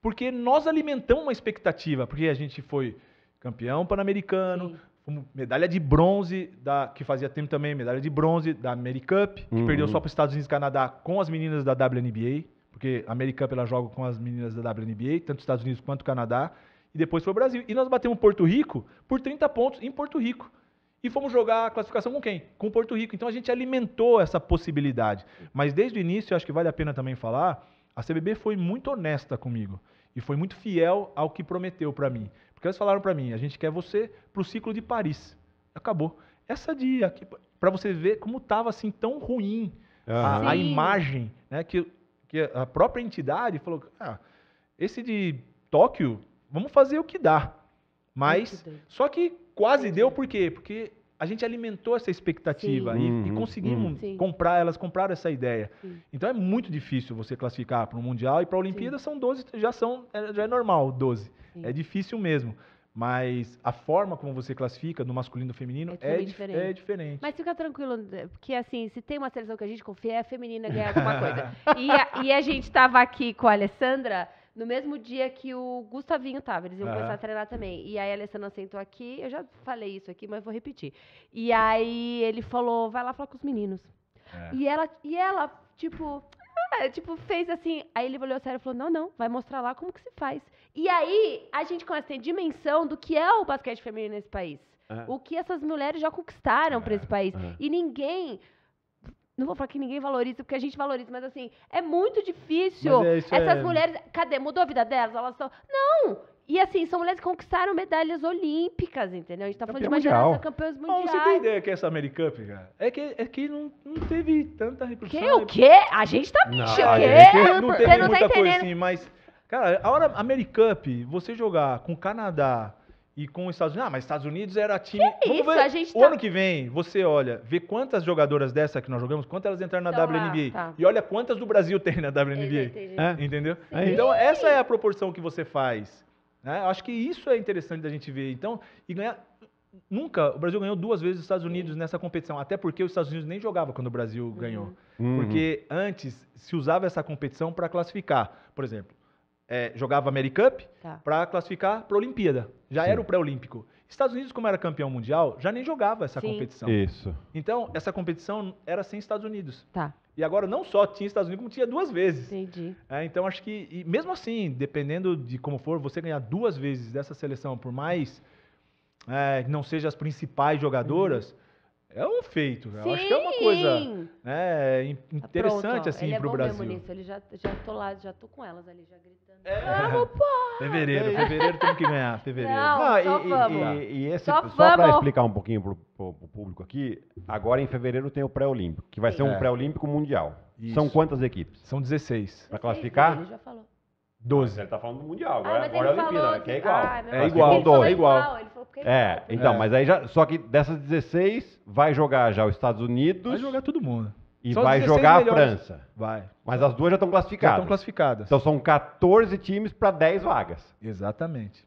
porque nós alimentamos uma expectativa, porque a gente foi campeão pan-americano, como medalha de bronze, da, que fazia tempo também, medalha de bronze da Mary Cup, que uhum. perdeu só para os Estados Unidos e Canadá com as meninas da WNBA, porque a Mary Cup ela joga com as meninas da WNBA, tanto os Estados Unidos quanto Canadá, e depois foi o Brasil. E nós batemos Porto Rico por 30 pontos em Porto Rico. E fomos jogar a classificação com quem? Com Porto Rico. Então a gente alimentou essa possibilidade. Mas desde o início, acho que vale a pena também falar, a CBB foi muito honesta comigo e foi muito fiel ao que prometeu para mim. Porque eles falaram para mim, a gente quer você para o ciclo de Paris. Acabou. Essa dia, para você ver como estava assim tão ruim a, a, imagem, né? Que, que a própria entidade falou, ah, esse de Tóquio, vamos fazer o que dá. Mas, só que quase deu, por quê? Porque a gente alimentou essa expectativa e, e, uhum, conseguimos uhum. comprar, elas compraram essa ideia. Sim. Então é muito difícil você classificar para o Mundial e para a Olimpíada Sim. são 12, já, são, é, já é normal 12. Sim. É difícil mesmo. Mas a forma como você classifica no masculino e no feminino é, é, é, diferente. é, diferente. Mas fica tranquilo, eh, porque assim, se tem uma seleção que a gente confia, é a feminina ganhar *laughs* alguma coisa. e, a, e a gente estava aqui com a Alessandra no mesmo dia que o Gustavinho tava. Eles iam uhum. começar a treinar também. E aí a Alessandra sentou aqui, eu já falei isso aqui, mas vou repetir. E aí ele falou: vai lá falar com os meninos. É. E, ela, e ela, tipo, é, tipo, fez assim. Aí ele olhou sério e falou: não, não, vai mostrar lá como que se faz. E aí a gente começa a ter dimensão do que é o basquete feminino nesse país. Uhum. O que essas mulheres já conquistaram uhum. para é, esse país. E ninguém não vou falar que ninguém valoriza, porque a gente valoriza, mas assim, é muito difícil. É, Essas é... mulheres. Cadê? Mudou a vida delas? Elas estão. Não! E assim, são mulheres que conquistaram medalhas olímpicas, entendeu? A gente tá Campeão falando de uma mundial. geração campeãs mundiais. Não, você tem ideia que essa americana cara? É que, é que não, não teve tanta repercussão. Que o né? quê? A gente tá bicho, o quê? Não teve você não muita tá coisa assim, mas. Cara, a hora americana você jogar com o Canadá, e com os Estados Unidos. Ah, mas Estados Unidos era time. Que Vamos isso, ver. a gente tá... O ano tá que vem, você olha, vê quantas jogadoras dessa que nós jogamos, quantas elas entraram na então, WNBA. Ah, tá. E olha quantas do Brasil tem na WNBA. É, entendeu? Sim. É, então, essa é a proporção que você faz. Né? Acho que isso é interessante da gente ver. Então, e ganhar. Nunca, o Brasil ganhou duas vezes os Estados Unidos Sim. nessa competição, até porque os Estados Unidos nem jogava quando o Brasil uhum. ganhou. Uhum. Porque antes se usava essa competição para classificar. Por exemplo, é, jogava Mary Cup tá. para classificar para a Olimpíada. Já Sim. era o pré-olímpico. Estados Unidos, como era campeão mundial, já nem jogava essa Sim. competição. Isso. Então, essa competição era sem Estados Unidos. Tá. E agora não só tinha Estados Unidos, como tinha duas vezes. Entendi. É, então, acho que, mesmo assim, dependendo de como for, você ganhar duas vezes dessa seleção, por mais é, não seja as principais jogadoras. Uhum é um feito. Eu acho que é uma coisa né, tá interessante Pronto, assim é para o Brasil. Mesmo nisso. Ele já, já tô lá, já tô com elas ali, já gritando. É. Vamos, pô! Fevereiro, fevereiro tem que ganhar, fevereiro. Não, só e, vamos. E, e esse, só, só para explicar um pouquinho para o público aqui, agora em fevereiro tem o pré-olímpico, que vai Sim. ser um é. pré-olímpico mundial. Isso. São quantas equipes? São 16. Para classificar? Ele já falou. 12. Ele né? tá falando do Mundial, ah, agora, ah, é a Olimpíada, né? que é igual. Ah, é igual, falou, é igual. Ele falou porque é, então, é. mas aí já. Só que dessas 16, vai jogar já os Estados Unidos. Vai jogar todo mundo. E Só vai jogar melhores. a França. Vai. Mas as duas já estão classificadas. Já estão classificadas. Então são 14 times para 10 vagas. Exatamente.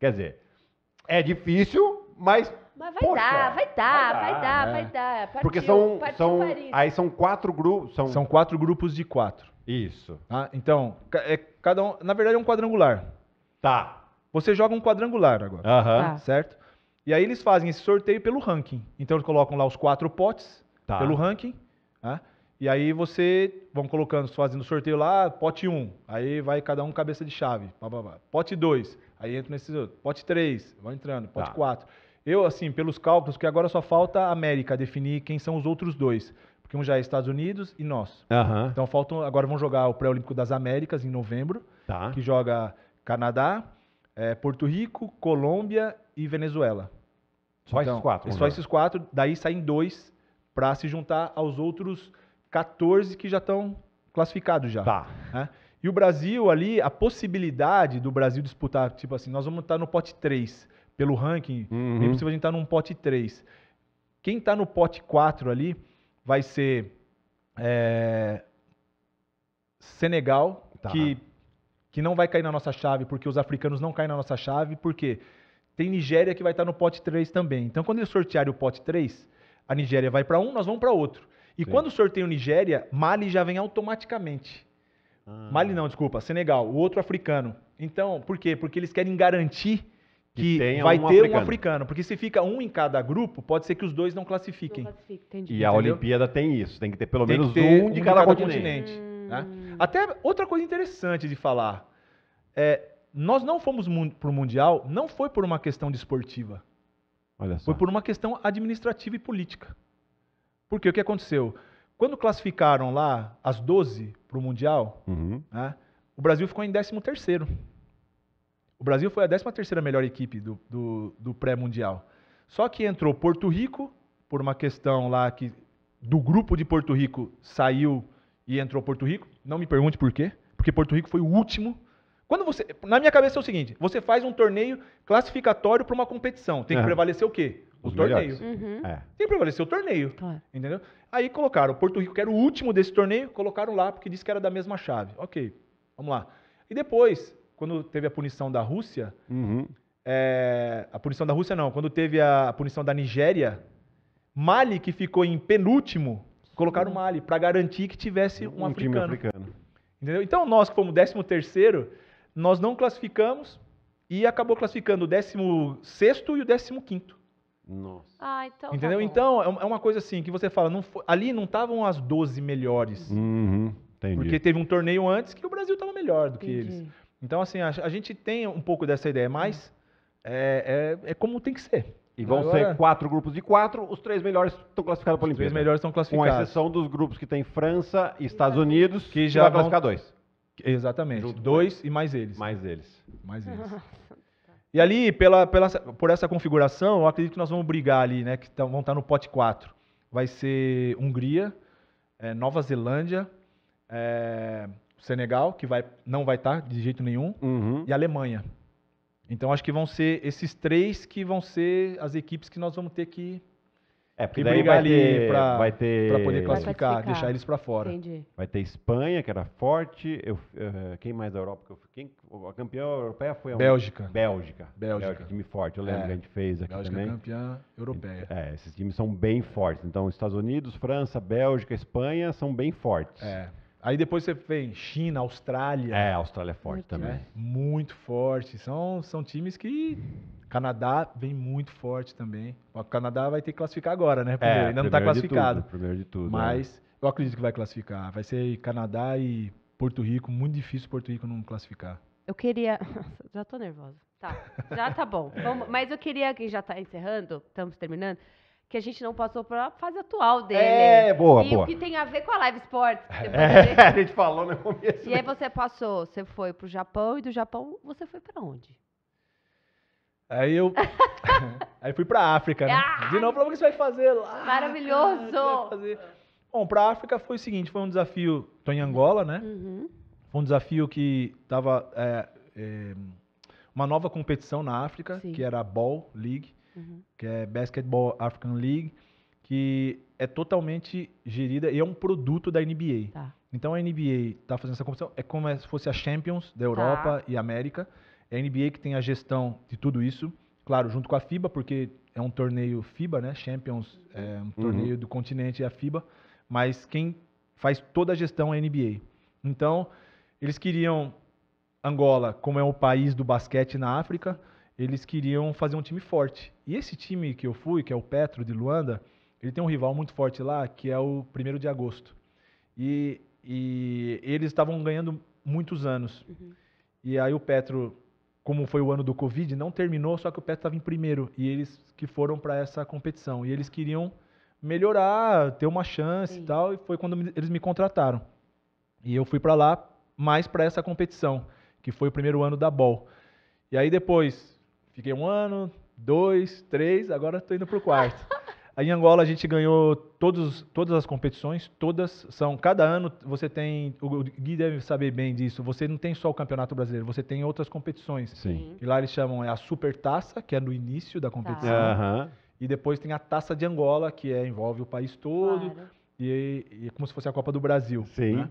Quer dizer, é difícil, mas. Mas vai poxa, dar, vai dar, vai dar, vai dar. Né? Vai dar. Partiu, Porque são. são Paris. aí são quatro grupos. São, são quatro grupos de quatro. Isso. Ah, então, é, cada um, na verdade é um quadrangular. Tá. Você joga um quadrangular agora. Aham. Tá. Certo? E aí eles fazem esse sorteio pelo ranking. Então eles colocam lá os quatro potes tá. pelo ranking. Né? E aí você vão colocando, fazendo sorteio lá, pote 1. Um, aí vai cada um cabeça de chave. Pote 2. Aí entra nesses outros. Pote 3, vai entrando, pote 4. Tá. Eu, assim, pelos cálculos, que agora só falta a América definir quem são os outros dois que um já é Estados Unidos e nós. Uhum. Então faltam, agora vão jogar o pré-olímpico das Américas em novembro, tá. que joga Canadá, é, Porto Rico, Colômbia e Venezuela. Só então, esses quatro. Só esses quatro, daí saem dois para se juntar aos outros 14 que já estão classificados já. Tá. Né? E o Brasil ali, a possibilidade do Brasil disputar, tipo assim, nós vamos estar tá no pote 3 pelo ranking, é uhum. é possível a gente estar tá num pote 3. Quem está no pote 4 ali, vai ser é, Senegal, tá. que, que não vai cair na nossa chave, porque os africanos não caem na nossa chave, porque tem Nigéria que vai estar no pote 3 também. Então, quando eles sortearem o pote 3, a Nigéria vai para um, nós vamos para outro. E Sim. quando sorteio Nigéria, Mali já vem automaticamente. Ah. Mali não, desculpa, Senegal, o outro africano. Então, por quê? Porque eles querem garantir que, que vai um ter africano. um africano. Porque se fica um em cada grupo, pode ser que os dois não classifiquem. Não e Entendeu? a Olimpíada tem isso, tem que ter pelo tem menos ter um, de, cada, cada continente. continente hum. né? Até outra coisa interessante de falar. É, nós não fomos para o Mundial, não foi por uma questão desportiva. De foi por uma questão administrativa e política. Porque o que aconteceu? Quando classificaram lá as 12 para o Mundial, uhum. né, o Brasil ficou em 13 terceiro. O Brasil foi a 13ª melhor equipe do, do, do pré-mundial. Só que entrou Porto Rico, por uma questão lá que do grupo de Porto Rico saiu e entrou Porto Rico. Não me pergunte por quê, porque Porto Rico foi o último. Quando você, na minha cabeça é o seguinte: você faz um torneio classificatório para uma competição, tem que é. prevalecer o quê? O Os torneio. Uhum. É. Tem que prevalecer o torneio, claro. Tá. entendeu? Aí colocaram Porto Rico, que era o último desse torneio, colocaram lá porque disse que era da mesma chave. Ok, vamos lá. E depois quando teve a punição da Rússia, uhum. é, a punição da Rússia não, quando teve a, punição da Nigéria, Mali, que ficou em penúltimo, colocaram uhum. Mali para garantir que tivesse um, um africano. time africano. Entendeu? Então, nós que fomos 13 terceiro, nós não classificamos e acabou classificando o 16 e o 15. Nossa. Ah, então tá Entendeu? Tá então, é, é uma coisa assim que você fala, não foi, ali não estavam as 12 melhores. Uhum, entendi. Porque teve um torneio antes que o Brasil estava melhor do que entendi. eles. Então, assim, a, a gente tem um pouco dessa ideia, mas é, é, é como tem que ser. E vão Agora, ser quatro grupos de quatro, os três melhores estão classificados para a Olimpíada. Os três melhores estão classificados. Com exceção dos grupos que tem França e Estados Unidos, que já vai vão... classificar dois. Exatamente. Junto dois e mais eles. Mais eles. Mais eles. e ali, pela, pela, por essa configuração, eu acredito que nós vamos brigar ali, né? Que tão, vão estar tá no pote quatro. Vai ser Hungria, é, Nova Zelândia, é, Senegal, que vai, não vai estar tá de jeito nenhum, uhum. e Alemanha. Então acho que vão ser esses três que vão ser as equipes que nós vamos ter que é, porque daí vai ter, para vai ter, pra, poder classificar, classificar. deixar eles para fora. Entendi. Vai ter Espanha, que era forte. Eu, uh, quem mais da Europa? Eu, quem, a campeã europeia foi a Bélgica. Bélgica. Bélgica. Bélgica, time forte. Eu lembro é. que a gente fez aqui Bélgica também. Bélgica campeã europeia. É, esses times são bem fortes. Então, Estados Unidos, França, Bélgica, Espanha são bem fortes. É. Aí depois você vem China, Austrália. É, Austrália é forte muito também. Né? Muito forte. São, são times que. Canadá vem muito forte também. O Canadá vai ter que classificar agora, né? Primeiro, é, ainda não está classificado. Tudo, primeiro de tudo. Mas é. eu acredito que vai classificar. Vai ser Canadá e Porto Rico. Muito difícil Porto Rico não classificar. Eu queria. *laughs* Já estou nervosa. Tá, já tá bom. Vamos... Mas eu queria que já está encerrando, estamos terminando que a gente não passou para a fase atual dele. É, boa, e boa. E o que tem a ver com a Live Sports. É, *laughs* a gente falou no começo. E né? aí você passou, você foi para o Japão, e do Japão você foi para onde? Aí eu. *laughs* aí fui pra África, né? Ah, de novo, o que você vai fazer lá? Maravilhoso! Bom, para é fazer? Bom, pra África foi o seguinte: foi um desafio. Tô em Angola, né? Uhum. Foi um desafio que tava. É, é, uma nova competição na África, Sim. que era a Ball League uhum. que é Basketball African League, que é totalmente gerida e é um produto da NBA. Tá. Então a NBA está fazendo essa competição, é como se fosse a Champions da tá. Europa tá. e América. É a NBA que tem a gestão de tudo isso, claro, junto com a FIBA, porque é um torneio FIBA, né? Champions é um uhum. torneio uhum. do continente, é a FIBA, mas quem faz toda a gestão é a NBA. Então, eles queriam Angola, como é o país do basquete na África, eles queriam fazer um time forte. E esse time que eu fui, que é o Petro de Luanda, ele tem um rival muito forte lá, que é o 1 de agosto. E, e eles estavam ganhando muitos anos. Uhum. E aí o Petro, como foi o ano do Covid, não terminou, só que o Petro estava em primeiro. E eles que foram para essa competição. E eles queriam melhorar, ter uma chance Sim. e tal. E foi quando eles me contrataram. E eu fui para lá mais para essa competição, que foi o primeiro ano da Ball E aí depois Fiquei um ano, dois, três, agora estou indo para o quarto. *laughs* Aí em Angola a gente ganhou todos, todas as competições, todas são, cada ano você tem, o Gui deve saber bem disso, você não tem só o Campeonato Brasileiro, você tem outras competições. Sim. E lá eles chamam é a Taça que é no início da tá. competição. Tá. Uhum. E depois tem a Taça de Angola, que é, envolve o país todo, claro. e, e, é como se fosse a Copa do Brasil. Sim. Né?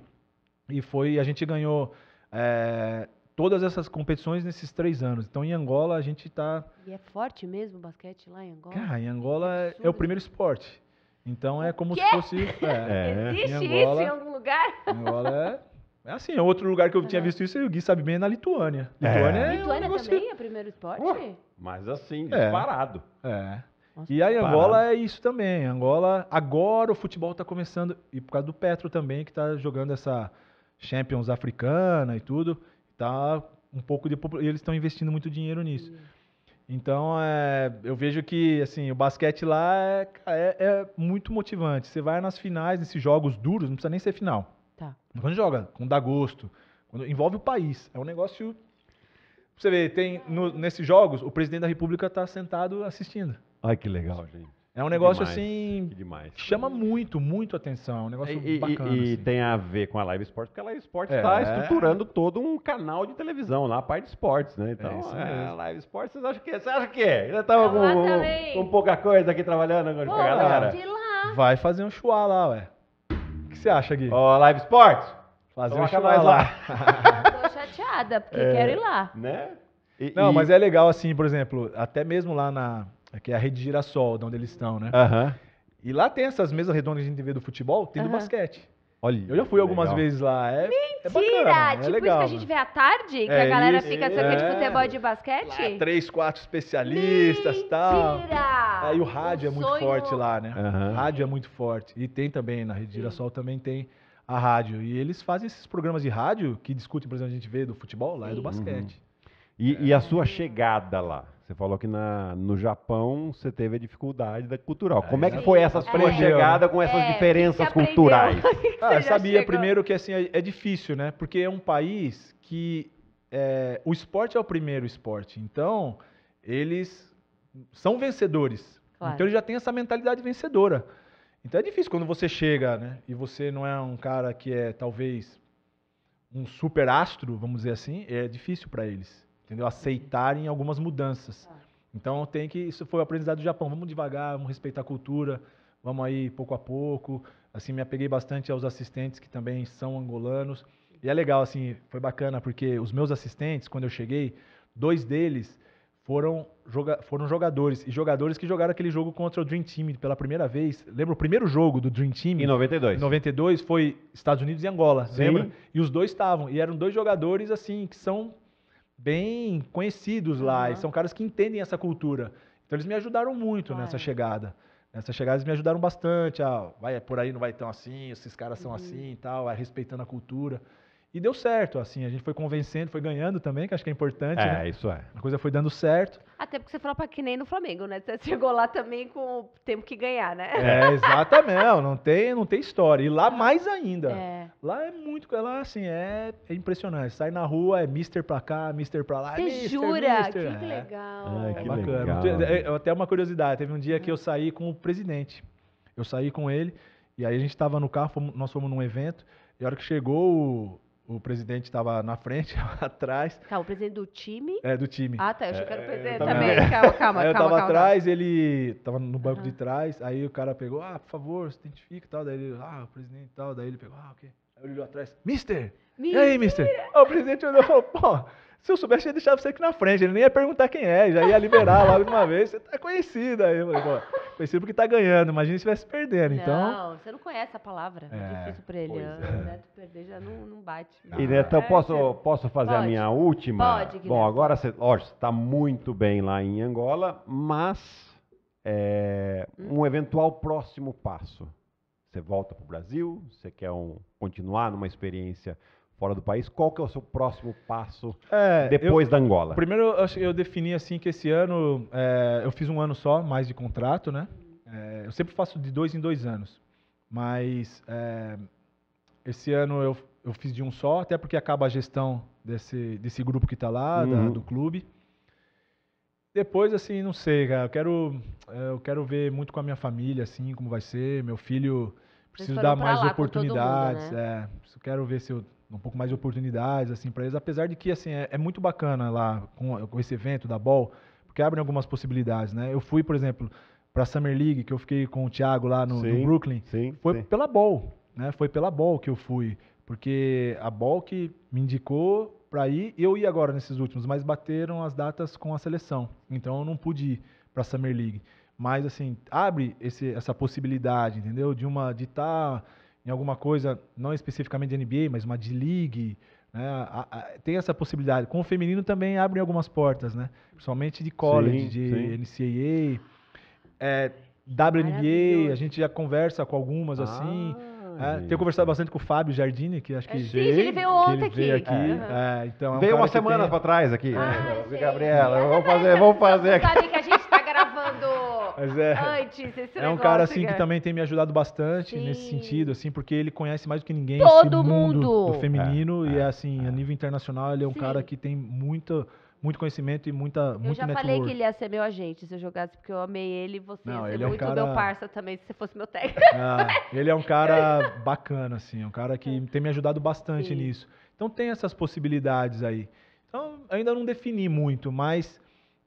E foi, a gente ganhou é, todas essas competições nesses três anos. Então, em Angola, a gente está... E é forte mesmo o basquete lá em Angola? Cara, em Angola é, é o primeiro esporte. Então, é como se fosse... *laughs* É, é, Existe em Angola, isso em algum lugar? *laughs* Em Angola é... É assim, é outro lugar que eu uhum. tinha é. visto isso, e o Gui sabe bem, é na Lituânia. Lituânia, é. Lituânia um também é o primeiro esporte? mas assim, disparado. É. é. Nossa, e aí Angola é isso também. Angola, agora o futebol está começando, e por causa do Petro também, que está jogando essa Champions africana e tudo tá um pouco de e eles estão investindo muito dinheiro nisso. Hum. Então, é, eu vejo que assim o basquete lá é, é, é, muito motivante. Você vai nas finais, nesses jogos duros, não precisa nem ser final. Tá. Quando joga, quando dá gosto, quando envolve o país, é um negócio. Você vê, tem no, nesses jogos o presidente da República está sentado assistindo. Ai, que legal, gente. É um negócio demais, assim. Demais. Chama muito, muito atenção. É um negócio e, bacana. E, e assim. tem a ver com a Live Esportes, porque a Live Esportes está é. Tá estruturando todo um canal de televisão lá, a parte de esportes, né? É então, é Live Esportes, vocês acham que é? Você acha que é? Já estava com, com, com, pouca coisa aqui trabalhando agora com a galera? De lá. Vai fazer um chuá lá, ué. O que você acha, Gui? Ó, oh, Live Esportes? Fazer Toma um chuá lá. lá. *laughs* Tô chateada, porque é, quero ir lá. Né? E, Não, mas é legal, assim, por exemplo, até mesmo lá na Aqui né, é a rede Girassol, de onde eles estão, né? Aham. E lá tem essas mesas redondas que a gente vê do futebol, tem do basquete. Olha, eu já fui algumas legal. vezes lá. É, é Mentira! bacana, é tipo é legal, isso que a gente vê à tarde, que a é galera isso, fica é. de futebol e de Lá, basquete? três, quatro especialistas e tal. Mentira! Aí o rádio é muito sonho. forte lá, né? Aham. O rádio é muito forte. E tem também, na Rede Girassol também tem a rádio. E eles fazem esses programas de rádio que discutem, por exemplo, a gente vê do futebol, lá é do basquete. Uhum. E, e a sua chegada lá? Você falou que na, no Japão você teve a dificuldade da cultural. É, Como é que foi essa sua chegada com essas é, diferenças culturais? *laughs* Ah, eu sabia chegou. primeiro que assim é, é, difícil, né? Porque é um país que é, o esporte é o primeiro esporte. Então eles são vencedores. Claro. Então eles já têm essa mentalidade vencedora. Então é difícil quando você chega, né? E você não é um cara que é talvez um super astro, vamos dizer assim, é difícil para eles entendeu? Aceitarem algumas mudanças. Tá. Então tem que isso foi o aprendizado do Japão. Vamos devagar, vamos respeitar a cultura, vamos aí pouco a pouco. Assim me apeguei bastante aos assistentes que também são angolanos. E é legal assim, foi bacana porque os meus assistentes quando eu cheguei, dois deles foram, joga foram jogadores. E jogadores que jogaram aquele jogo contra o Dream Team pela primeira vez. Lembra o primeiro jogo do Dream Team? Em 92. Em 92 foi Estados Unidos e Angola, Sim. lembra? E os dois estavam. E eram dois jogadores, assim, que são bem conhecidos lá, uhum. e são caras que entendem essa cultura. Então eles me ajudaram muito claro. nessa chegada. eles me ajudaram bastante. Ah, vai por aí, não vai tão assim, esses caras são uhum. assim e tal, vai é respeitando a cultura. E deu certo, assim, a gente foi convencendo, foi ganhando também, que acho que é importante. É, né? isso é. A coisa foi dando certo. Até porque você falou pra que nem no Flamengo, né? Você chegou lá também com o tempo que ganhar, né? É, *laughs* exatamente. não, tem, não tem história. E lá mais ainda. É. Lá é muito. Lá, assim, é, é impressionante. Sai na rua, é mister pra cá, mister pra lá. É você mister, jura? Mister. Que, que é. legal. Ai, que é bacana. Legal. É, até uma curiosidade: teve um dia que eu hum. saí com o presidente. Eu saí com ele, e aí a gente tava no carro, fomos, nós fomos num evento, e a hora que chegou o o presidente estava na frente, *laughs* atrás. Tá, o presidente do time? É, do time. Ah, tá. Eu já que era o é, presidente também. Calma, calma, Aí eu tava atrás, calma. ele tava no banco uhum. de trás, aí o cara pegou, ah, por favor, se identifica e tal. Daí ele, ah, o presidente e tal. Daí ele pegou, ah, ok. Aí ele olhou atrás, mister! mister! E aí, mister? aí, o presidente olhou e falou, pô, se eu soubesse, ia deixar você aqui na frente. Ele nem ia perguntar quem é, já ia liberar *laughs* logo de uma vez. Você tá conhecida. Aí eu falei, pô, conhecido porque tá ganhando. Imagina se estivesse perdendo. Então. Não, então... você não conhece a palavra. É, é difícil pra ele. É. O Neto perder já não, não bate. Não. E Neto, eu é, posso, posso fazer pode. a minha última? Pode, Guilherme. Bom, agora você, ó, você tá muito bem lá em Angola, mas é, hum. um eventual próximo passo. Você volta para o Brasil, você quer um, continuar numa experiência fora do país. Qual que é o seu próximo passo é, depois eu, da Angola? Primeiro, eu, eu, defini assim que esse ano é, eu fiz um ano só, mais de contrato, né? É, eu sempre faço de dois em dois anos, mas é, esse ano eu, eu fiz de um só, até porque acaba a gestão desse, desse grupo que está lá, uhum. da, do clube. Depois, assim, não sei, cara. Eu quero, é, eu quero ver muito com a minha família, assim, como vai ser. Meu filho, preciso dar mais oportunidades. Mundo, né? é, quero ver se eu um pouco mais de oportunidades assim para eles, apesar de que assim é, é muito bacana lá com, com, esse evento da Ball, porque abrem algumas possibilidades, né? Eu fui, por exemplo, para Summer League que eu fiquei com o Thiago lá no, sim, no Brooklyn, sim, foi sim. pela Ball, né? Foi pela Ball que eu fui, porque a Ball que me indicou para ir, eu ia agora nesses últimos, mas bateram as datas com a seleção, então eu não pude ir para Summer League. Mas assim abre esse, essa possibilidade, entendeu? De uma de estar tá em alguma coisa, não especificamente de NBA, mas uma D-League, né? A, a, tem essa possibilidade. Com o feminino também abrem algumas portas, né? Principalmente de college, sim, de sim. NCAA, é, WNBA, a gente já conversa com algumas ah, assim. É, tenho conversado bastante com o Fábio Jardini, que acho que. Sim, é ele veio ontem ele veio aqui. É, é. então é um veio uma semana tem... para trás aqui. Ah, Gabriela, vamos fazer, vamos fazer aqui. Mas é, antes. Esse é um cara assim que também tem me ajudado bastante Sim. nesse sentido, assim, porque ele conhece mais do que ninguém Todo esse mundo, mundo. do feminino é, e é, assim, a é. nível internacional ele é um Sim. cara que tem muito muito conhecimento e muita muito Eu já falei que ele ia ser meu agente se eu jogasse, porque eu amei ele e você Não, ele é um muito cara... meu parça também, se você fosse meu técnico. *laughs* Ah, ele é um cara *laughs* bacana, assim, é um cara que tem me ajudado bastante Sim. nisso. Então tem essas possibilidades aí. Então, ainda não defini muito, mas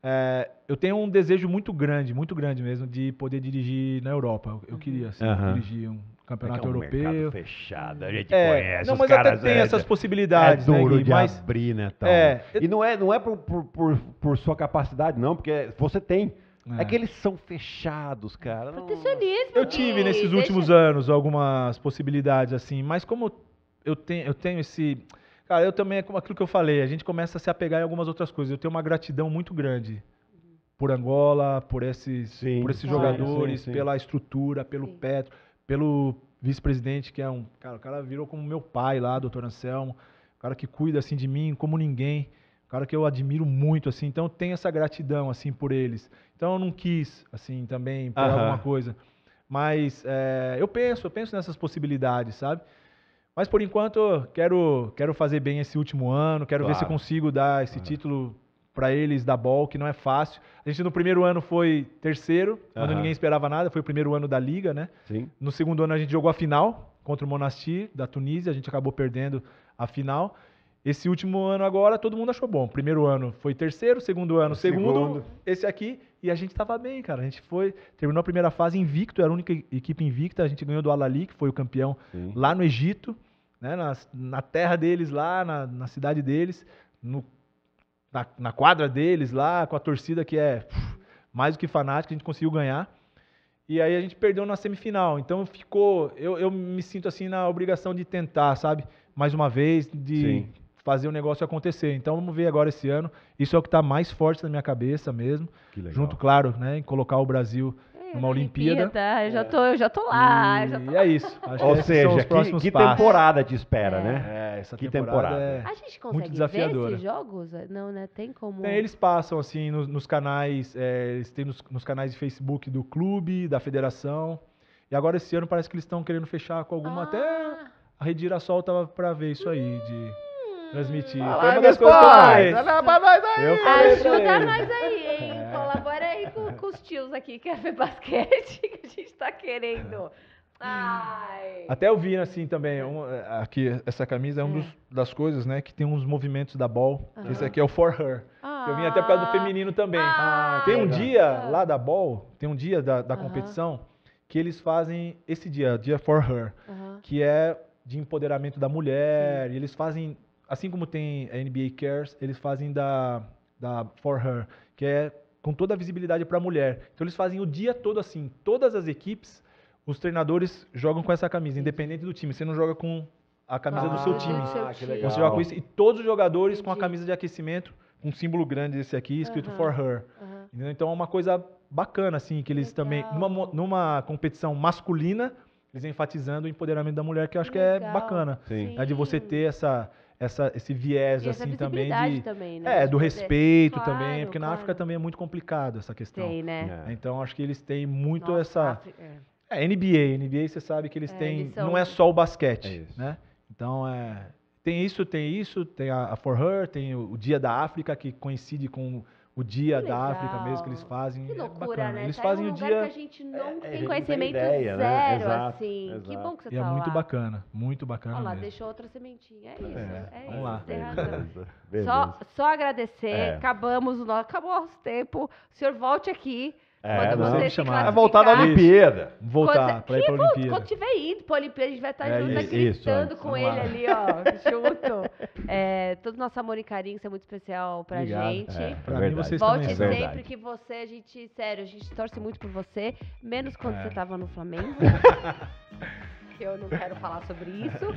é, eu tenho um desejo muito grande, muito grande mesmo, de poder dirigir na Europa. Eu queria, assim, uhum. dirigir um campeonato é é um europeu. fechado, a gente é, conhece. Não, mas até tem é, essas é possibilidades. É duro né, de mas, abrir, né? Tal, é, né? E não é, não é por, por, por sua capacidade, não, porque você tem. É. é. que eles são fechados, cara. Protecionismo. Eu tive nesses Deixa... últimos anos algumas possibilidades assim, mas como eu tenho, eu tenho esse Cara, eu também, é como aquilo que eu falei, a gente começa a se apegar em algumas outras coisas. Eu tenho uma gratidão muito grande por Angola, por esses, sim, por esses jogadores, sim, sim. pela estrutura, pelo Petro, pelo vice-presidente, que é um. Cara, o cara virou como meu pai lá, doutor Anselmo. O cara que cuida assim de mim como ninguém. O cara que eu admiro muito, assim. Então, eu tenho essa gratidão, assim, por eles. Então, eu não quis, assim, também, por uh -huh. alguma coisa. Mas é, eu penso, eu penso nessas possibilidades, sabe? Mas por enquanto, quero, quero fazer bem esse último ano, quero claro. ver se consigo dar esse uhum. título para eles da Ball, que não é fácil. A gente no primeiro ano foi terceiro, quando ninguém esperava nada, foi o primeiro ano da liga, né? Sim. No segundo ano a gente jogou a final contra o Monastir da Tunísia, a gente acabou perdendo a final. Esse último ano agora todo mundo achou bom. Primeiro ano foi terceiro, segundo ano segundo, segundo, esse aqui e a gente estava bem, cara. A gente foi terminou a primeira fase invicto, era a única equipe invicta. A gente ganhou do Al Ahly, que foi o campeão Sim. lá no Egito né, na, na terra deles lá, na, na cidade deles, no, na, na, quadra deles lá, com a torcida que é mais do que fanática, a gente conseguiu ganhar. E aí a gente perdeu na semifinal. Então ficou. Eu, eu me sinto assim na obrigação de tentar, sabe? Mais uma vez, de Sim. fazer o negócio acontecer. Então vamos ver agora esse ano. Isso é o que está mais forte na minha cabeça mesmo. Junto, claro, né, em colocar o Brasil uma Olimpíada. Olimpíada. Eu já é. tô, eu já tô lá. E já tô é isso. Acho Ou que seja, que, que temporada de espera, é. né? É, essa que temporada. temporada. É a gente consegue muito desafiadora. ver esses jogos? Não, né? Tem como. Tem, eles passam assim nos, nos canais, é, eles têm nos, nos, canais de Facebook do clube, da federação. E agora esse ano parece que eles estão querendo fechar com alguma ah. até a Rede Sol tava para ver isso aí de hum. transmitir. Fala, Foi uma das coisas que eu falei. Ajuda nós aí, hein? É. Colabora com os tios aqui que quer é ver basquete, *laughs* que a gente tá querendo. É. Ai. Até eu vi assim também, um, é, aqui essa camisa é uma é. das coisas, né, que tem uns movimentos da Ball. Uhum. Esse aqui é o For Her. Ah. Eu vim até por causa do ah. feminino também. Ah, ah tem um dia ah. lá da Ball, tem um dia da, da uhum. competição que eles fazem esse dia, dia For Her, uhum. que é de empoderamento da mulher. E eles fazem, assim como tem a NBA Cares, eles fazem da da For Her, que é com toda a visibilidade para a mulher. Então eles fazem o dia todo assim. Todas as equipes, os treinadores jogam com essa camisa, independente do time. Você não joga com a camisa ah, do seu time. Ah, que legal. Você joga com isso. E todos os jogadores Entendi. com a camisa de aquecimento, um símbolo grande desse aqui, escrito uh -huh. for her. Uh -huh. Então é uma coisa bacana, assim, que eles legal. também, numa, numa competição masculina, eles enfatizando o empoderamento da mulher, que eu acho legal. que é bacana. Sim. É de você ter essa essa, esse viés e assim também de também, né? é do respeito claro, também porque claro. na África também é muito complicado essa questão tem, né? É. então acho que eles têm muito Nossa, essa é. é NBA NBA você sabe que eles é, têm eles são... não é só o basquete é né então é tem isso tem isso tem a, a For Her tem o, o Dia da África que coincide com o dia da África mesmo que eles fazem. Que é loucura, é né? Eles tá fazem um o dia que a gente é, não é, tem conhecimento ideia, né? zero, né? exato, assim. Exato. Que bom que você e é tá é muito bacana, muito bacana Olha lá, mesmo. deixou outra sementinha. É isso, é, é vamos Lá. Beleza, beleza. Só, só agradecer. Acabamos o nosso... Acabou o nosso tempo. O senhor volte aqui é, não, chamar. Vai é voltar na Olimpíada. Voltar para ir pra Olimpíada. Quando tiver indo para a Olimpíada, a gente vai estar tá é, junto, tá isso, gritando isso, com ele lá. ali, ó, *laughs* junto. É, todo nosso amor e carinho, isso é muito especial para Obrigado. gente. É, pra mim, vocês Volte também. sempre que você, a gente, sério, a gente torce muito por você, menos quando é. você estava no Flamengo. *laughs* que eu não quero falar sobre isso.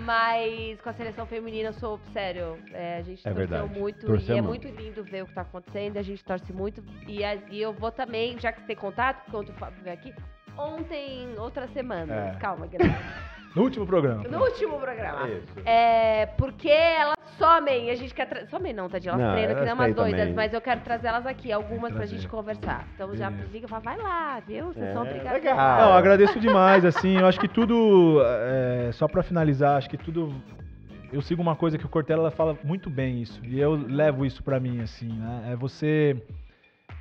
Mas com a seleção feminina, eu sou, sério, é, a gente é torceu verdade. muito e é muito lindo ver o que tá acontecendo, a gente torce muito. E, a, e eu vou também, já que você tem contato, quando o Fábio aqui, ontem, outra semana. É. Calma, Guilherme. *laughs* No último programa. No último programa. É, é porque ela somem. A gente quer. trazer. Somem não, Tadinha. Elas não, treinam, que nem umas doidas, também. mas eu quero trazer elas aqui, algumas pra gente conversar. Então já liga e fala, vai lá, viu? Vocês é, são obrigados. Legal. Não, eu agradeço demais, assim. Eu acho que tudo. É, só pra finalizar, acho que tudo eu sigo uma coisa que o Cortella fala muito bem isso e eu levo isso para mim assim né? é você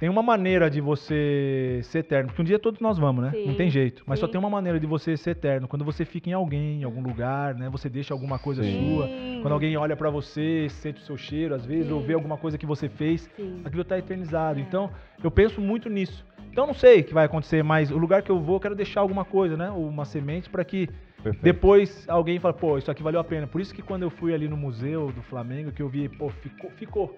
tem uma maneira de você ser eterno, porque um dia todos nós vamos, né? Sim, não tem jeito. Mas sim. só tem uma maneira de você ser eterno. Quando você fica em alguém, em algum lugar, né? Você deixa alguma coisa sim. sua. Quando alguém olha para você, sente o seu cheiro, às vezes, ou vê alguma coisa que você fez, aquilo tá eternizado. É. Então, eu penso muito nisso. Então, não sei o que vai acontecer, mas o lugar que eu vou, eu quero deixar alguma coisa, né? Uma semente para que Perfeito. Depois alguém fala, pô, isso aqui valeu a pena. Por isso que quando eu fui ali no museu do Flamengo, que eu vi, pô, ficou, ficou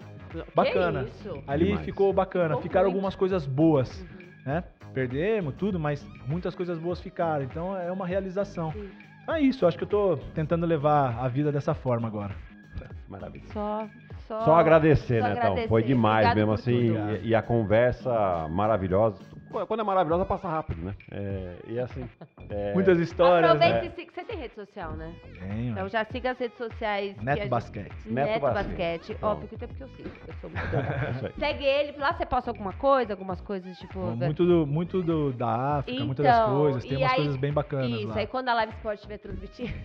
bacana. Ali Demais. ficou bacana. Ficaram muito. algumas coisas boas, uhum. né? Perdemos tudo, mas muitas coisas boas ficaram. Então é uma realização. Sim. É isso, acho que eu tô tentando levar a vida dessa forma agora. Maravilha. Só só, só agradecer, só né, agradecer. então? Foi demais Obrigado mesmo, assim. E, e, a conversa maravilhosa. Quando é maravilhosa, passa rápido, né? É, e assim. É... Muitas histórias. Aproveita né? e siga. Você tem rede social, né? Tenho. Então é. já siga as redes sociais. Neto gente... Basquete. Neto, Neto Basquete. Basquete. Ó, porque tem porque eu sigo, eu sou muito *laughs* é Segue ele, lá você posta alguma coisa, algumas coisas, tipo. Muito, do, muito do, da África, então, muitas das então, coisas. Tem umas aí, coisas bem bacanas. Isso, lá. aí quando a Live Sport estiver transmitindo. *laughs*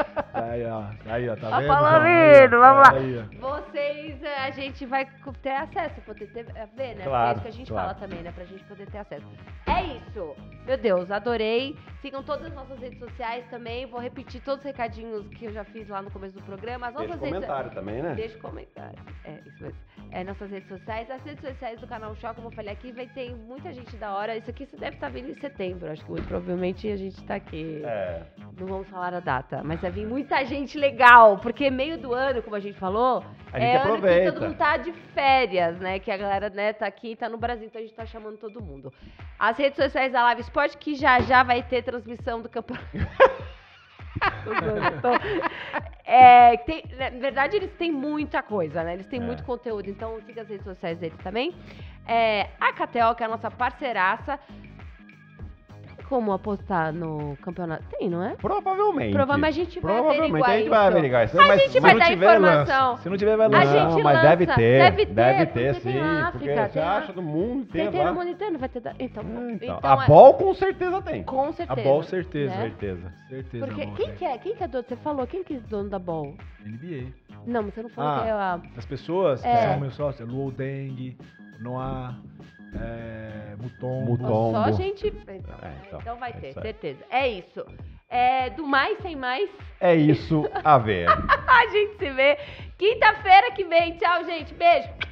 É. Aí, ó. Aí, ó. Tá ó, vendo? vamos lá. Aí, Vocês, eh, a gente vai ter acesso, poder ter, eh, ver, né? Claro, é isso que a gente claro. fala também, né? Pra gente poder ter acesso. É isso. Meu Deus, adorei. Sigam todas as nossas redes sociais também. Vou repetir todos os recadinhos que eu já fiz lá no começo do programa. As nossas Deixa redes... comentário também, né? Deixa comentário. É, isso mesmo. É, nossas redes sociais. As redes sociais do canal Show como eu falei aqui, vai ter muita gente da hora. Isso aqui você deve estar tá vindo em setembro. Acho que muito provavelmente a gente tá aqui. É. Não vamos falar a data, mas vai vir muito muita gente legal, porque meio do ano, como a gente falou, a gente é aproveita. ano que todo mundo tá de férias, né? Que a galera, né, tá aqui, tá no Brasil, então a gente tá chamando todo mundo. As redes sociais da Live Sport, que já já vai ter transmissão do campeonato. *laughs* é, tem, na verdade, eles têm muita coisa, né? Eles têm é. muito conteúdo, então siga as redes sociais deles também. É, a Catel, que é a nossa parceiraça, como apostar no campeonato? Tem, não é? Provavelmente. Provavelmente a gente vai Provavelmente a gente vai averiguar isso. A mas gente se vai não dar tiver, informação. lança. Se não tiver, vai lançar. A gente mas lança. deve ter. Deve ter, deve ter porque sim. Tem na porque você acha do mundo inteiro. Tem, tem no mundo inteiro, vai ter. Da... Então, então, então, a é... Bol com certeza tem. Com certeza. A Bol certeza, né? certeza. Certeza. Porque quem né? que é? Quem que é dono? Você falou, quem que é dono da Bol? NBA. Não, mas você não falou ah, que é a. As pessoas é. que são meus sócios, Luol Deng, Noah é, Mutombo. Mutombo. Só gente. Então, é, então, então é vai é ter, certeza. É isso. É, do mais sem mais. É isso a ver. *laughs* a gente se vê quinta-feira que vem. Tchau, gente. Beijo.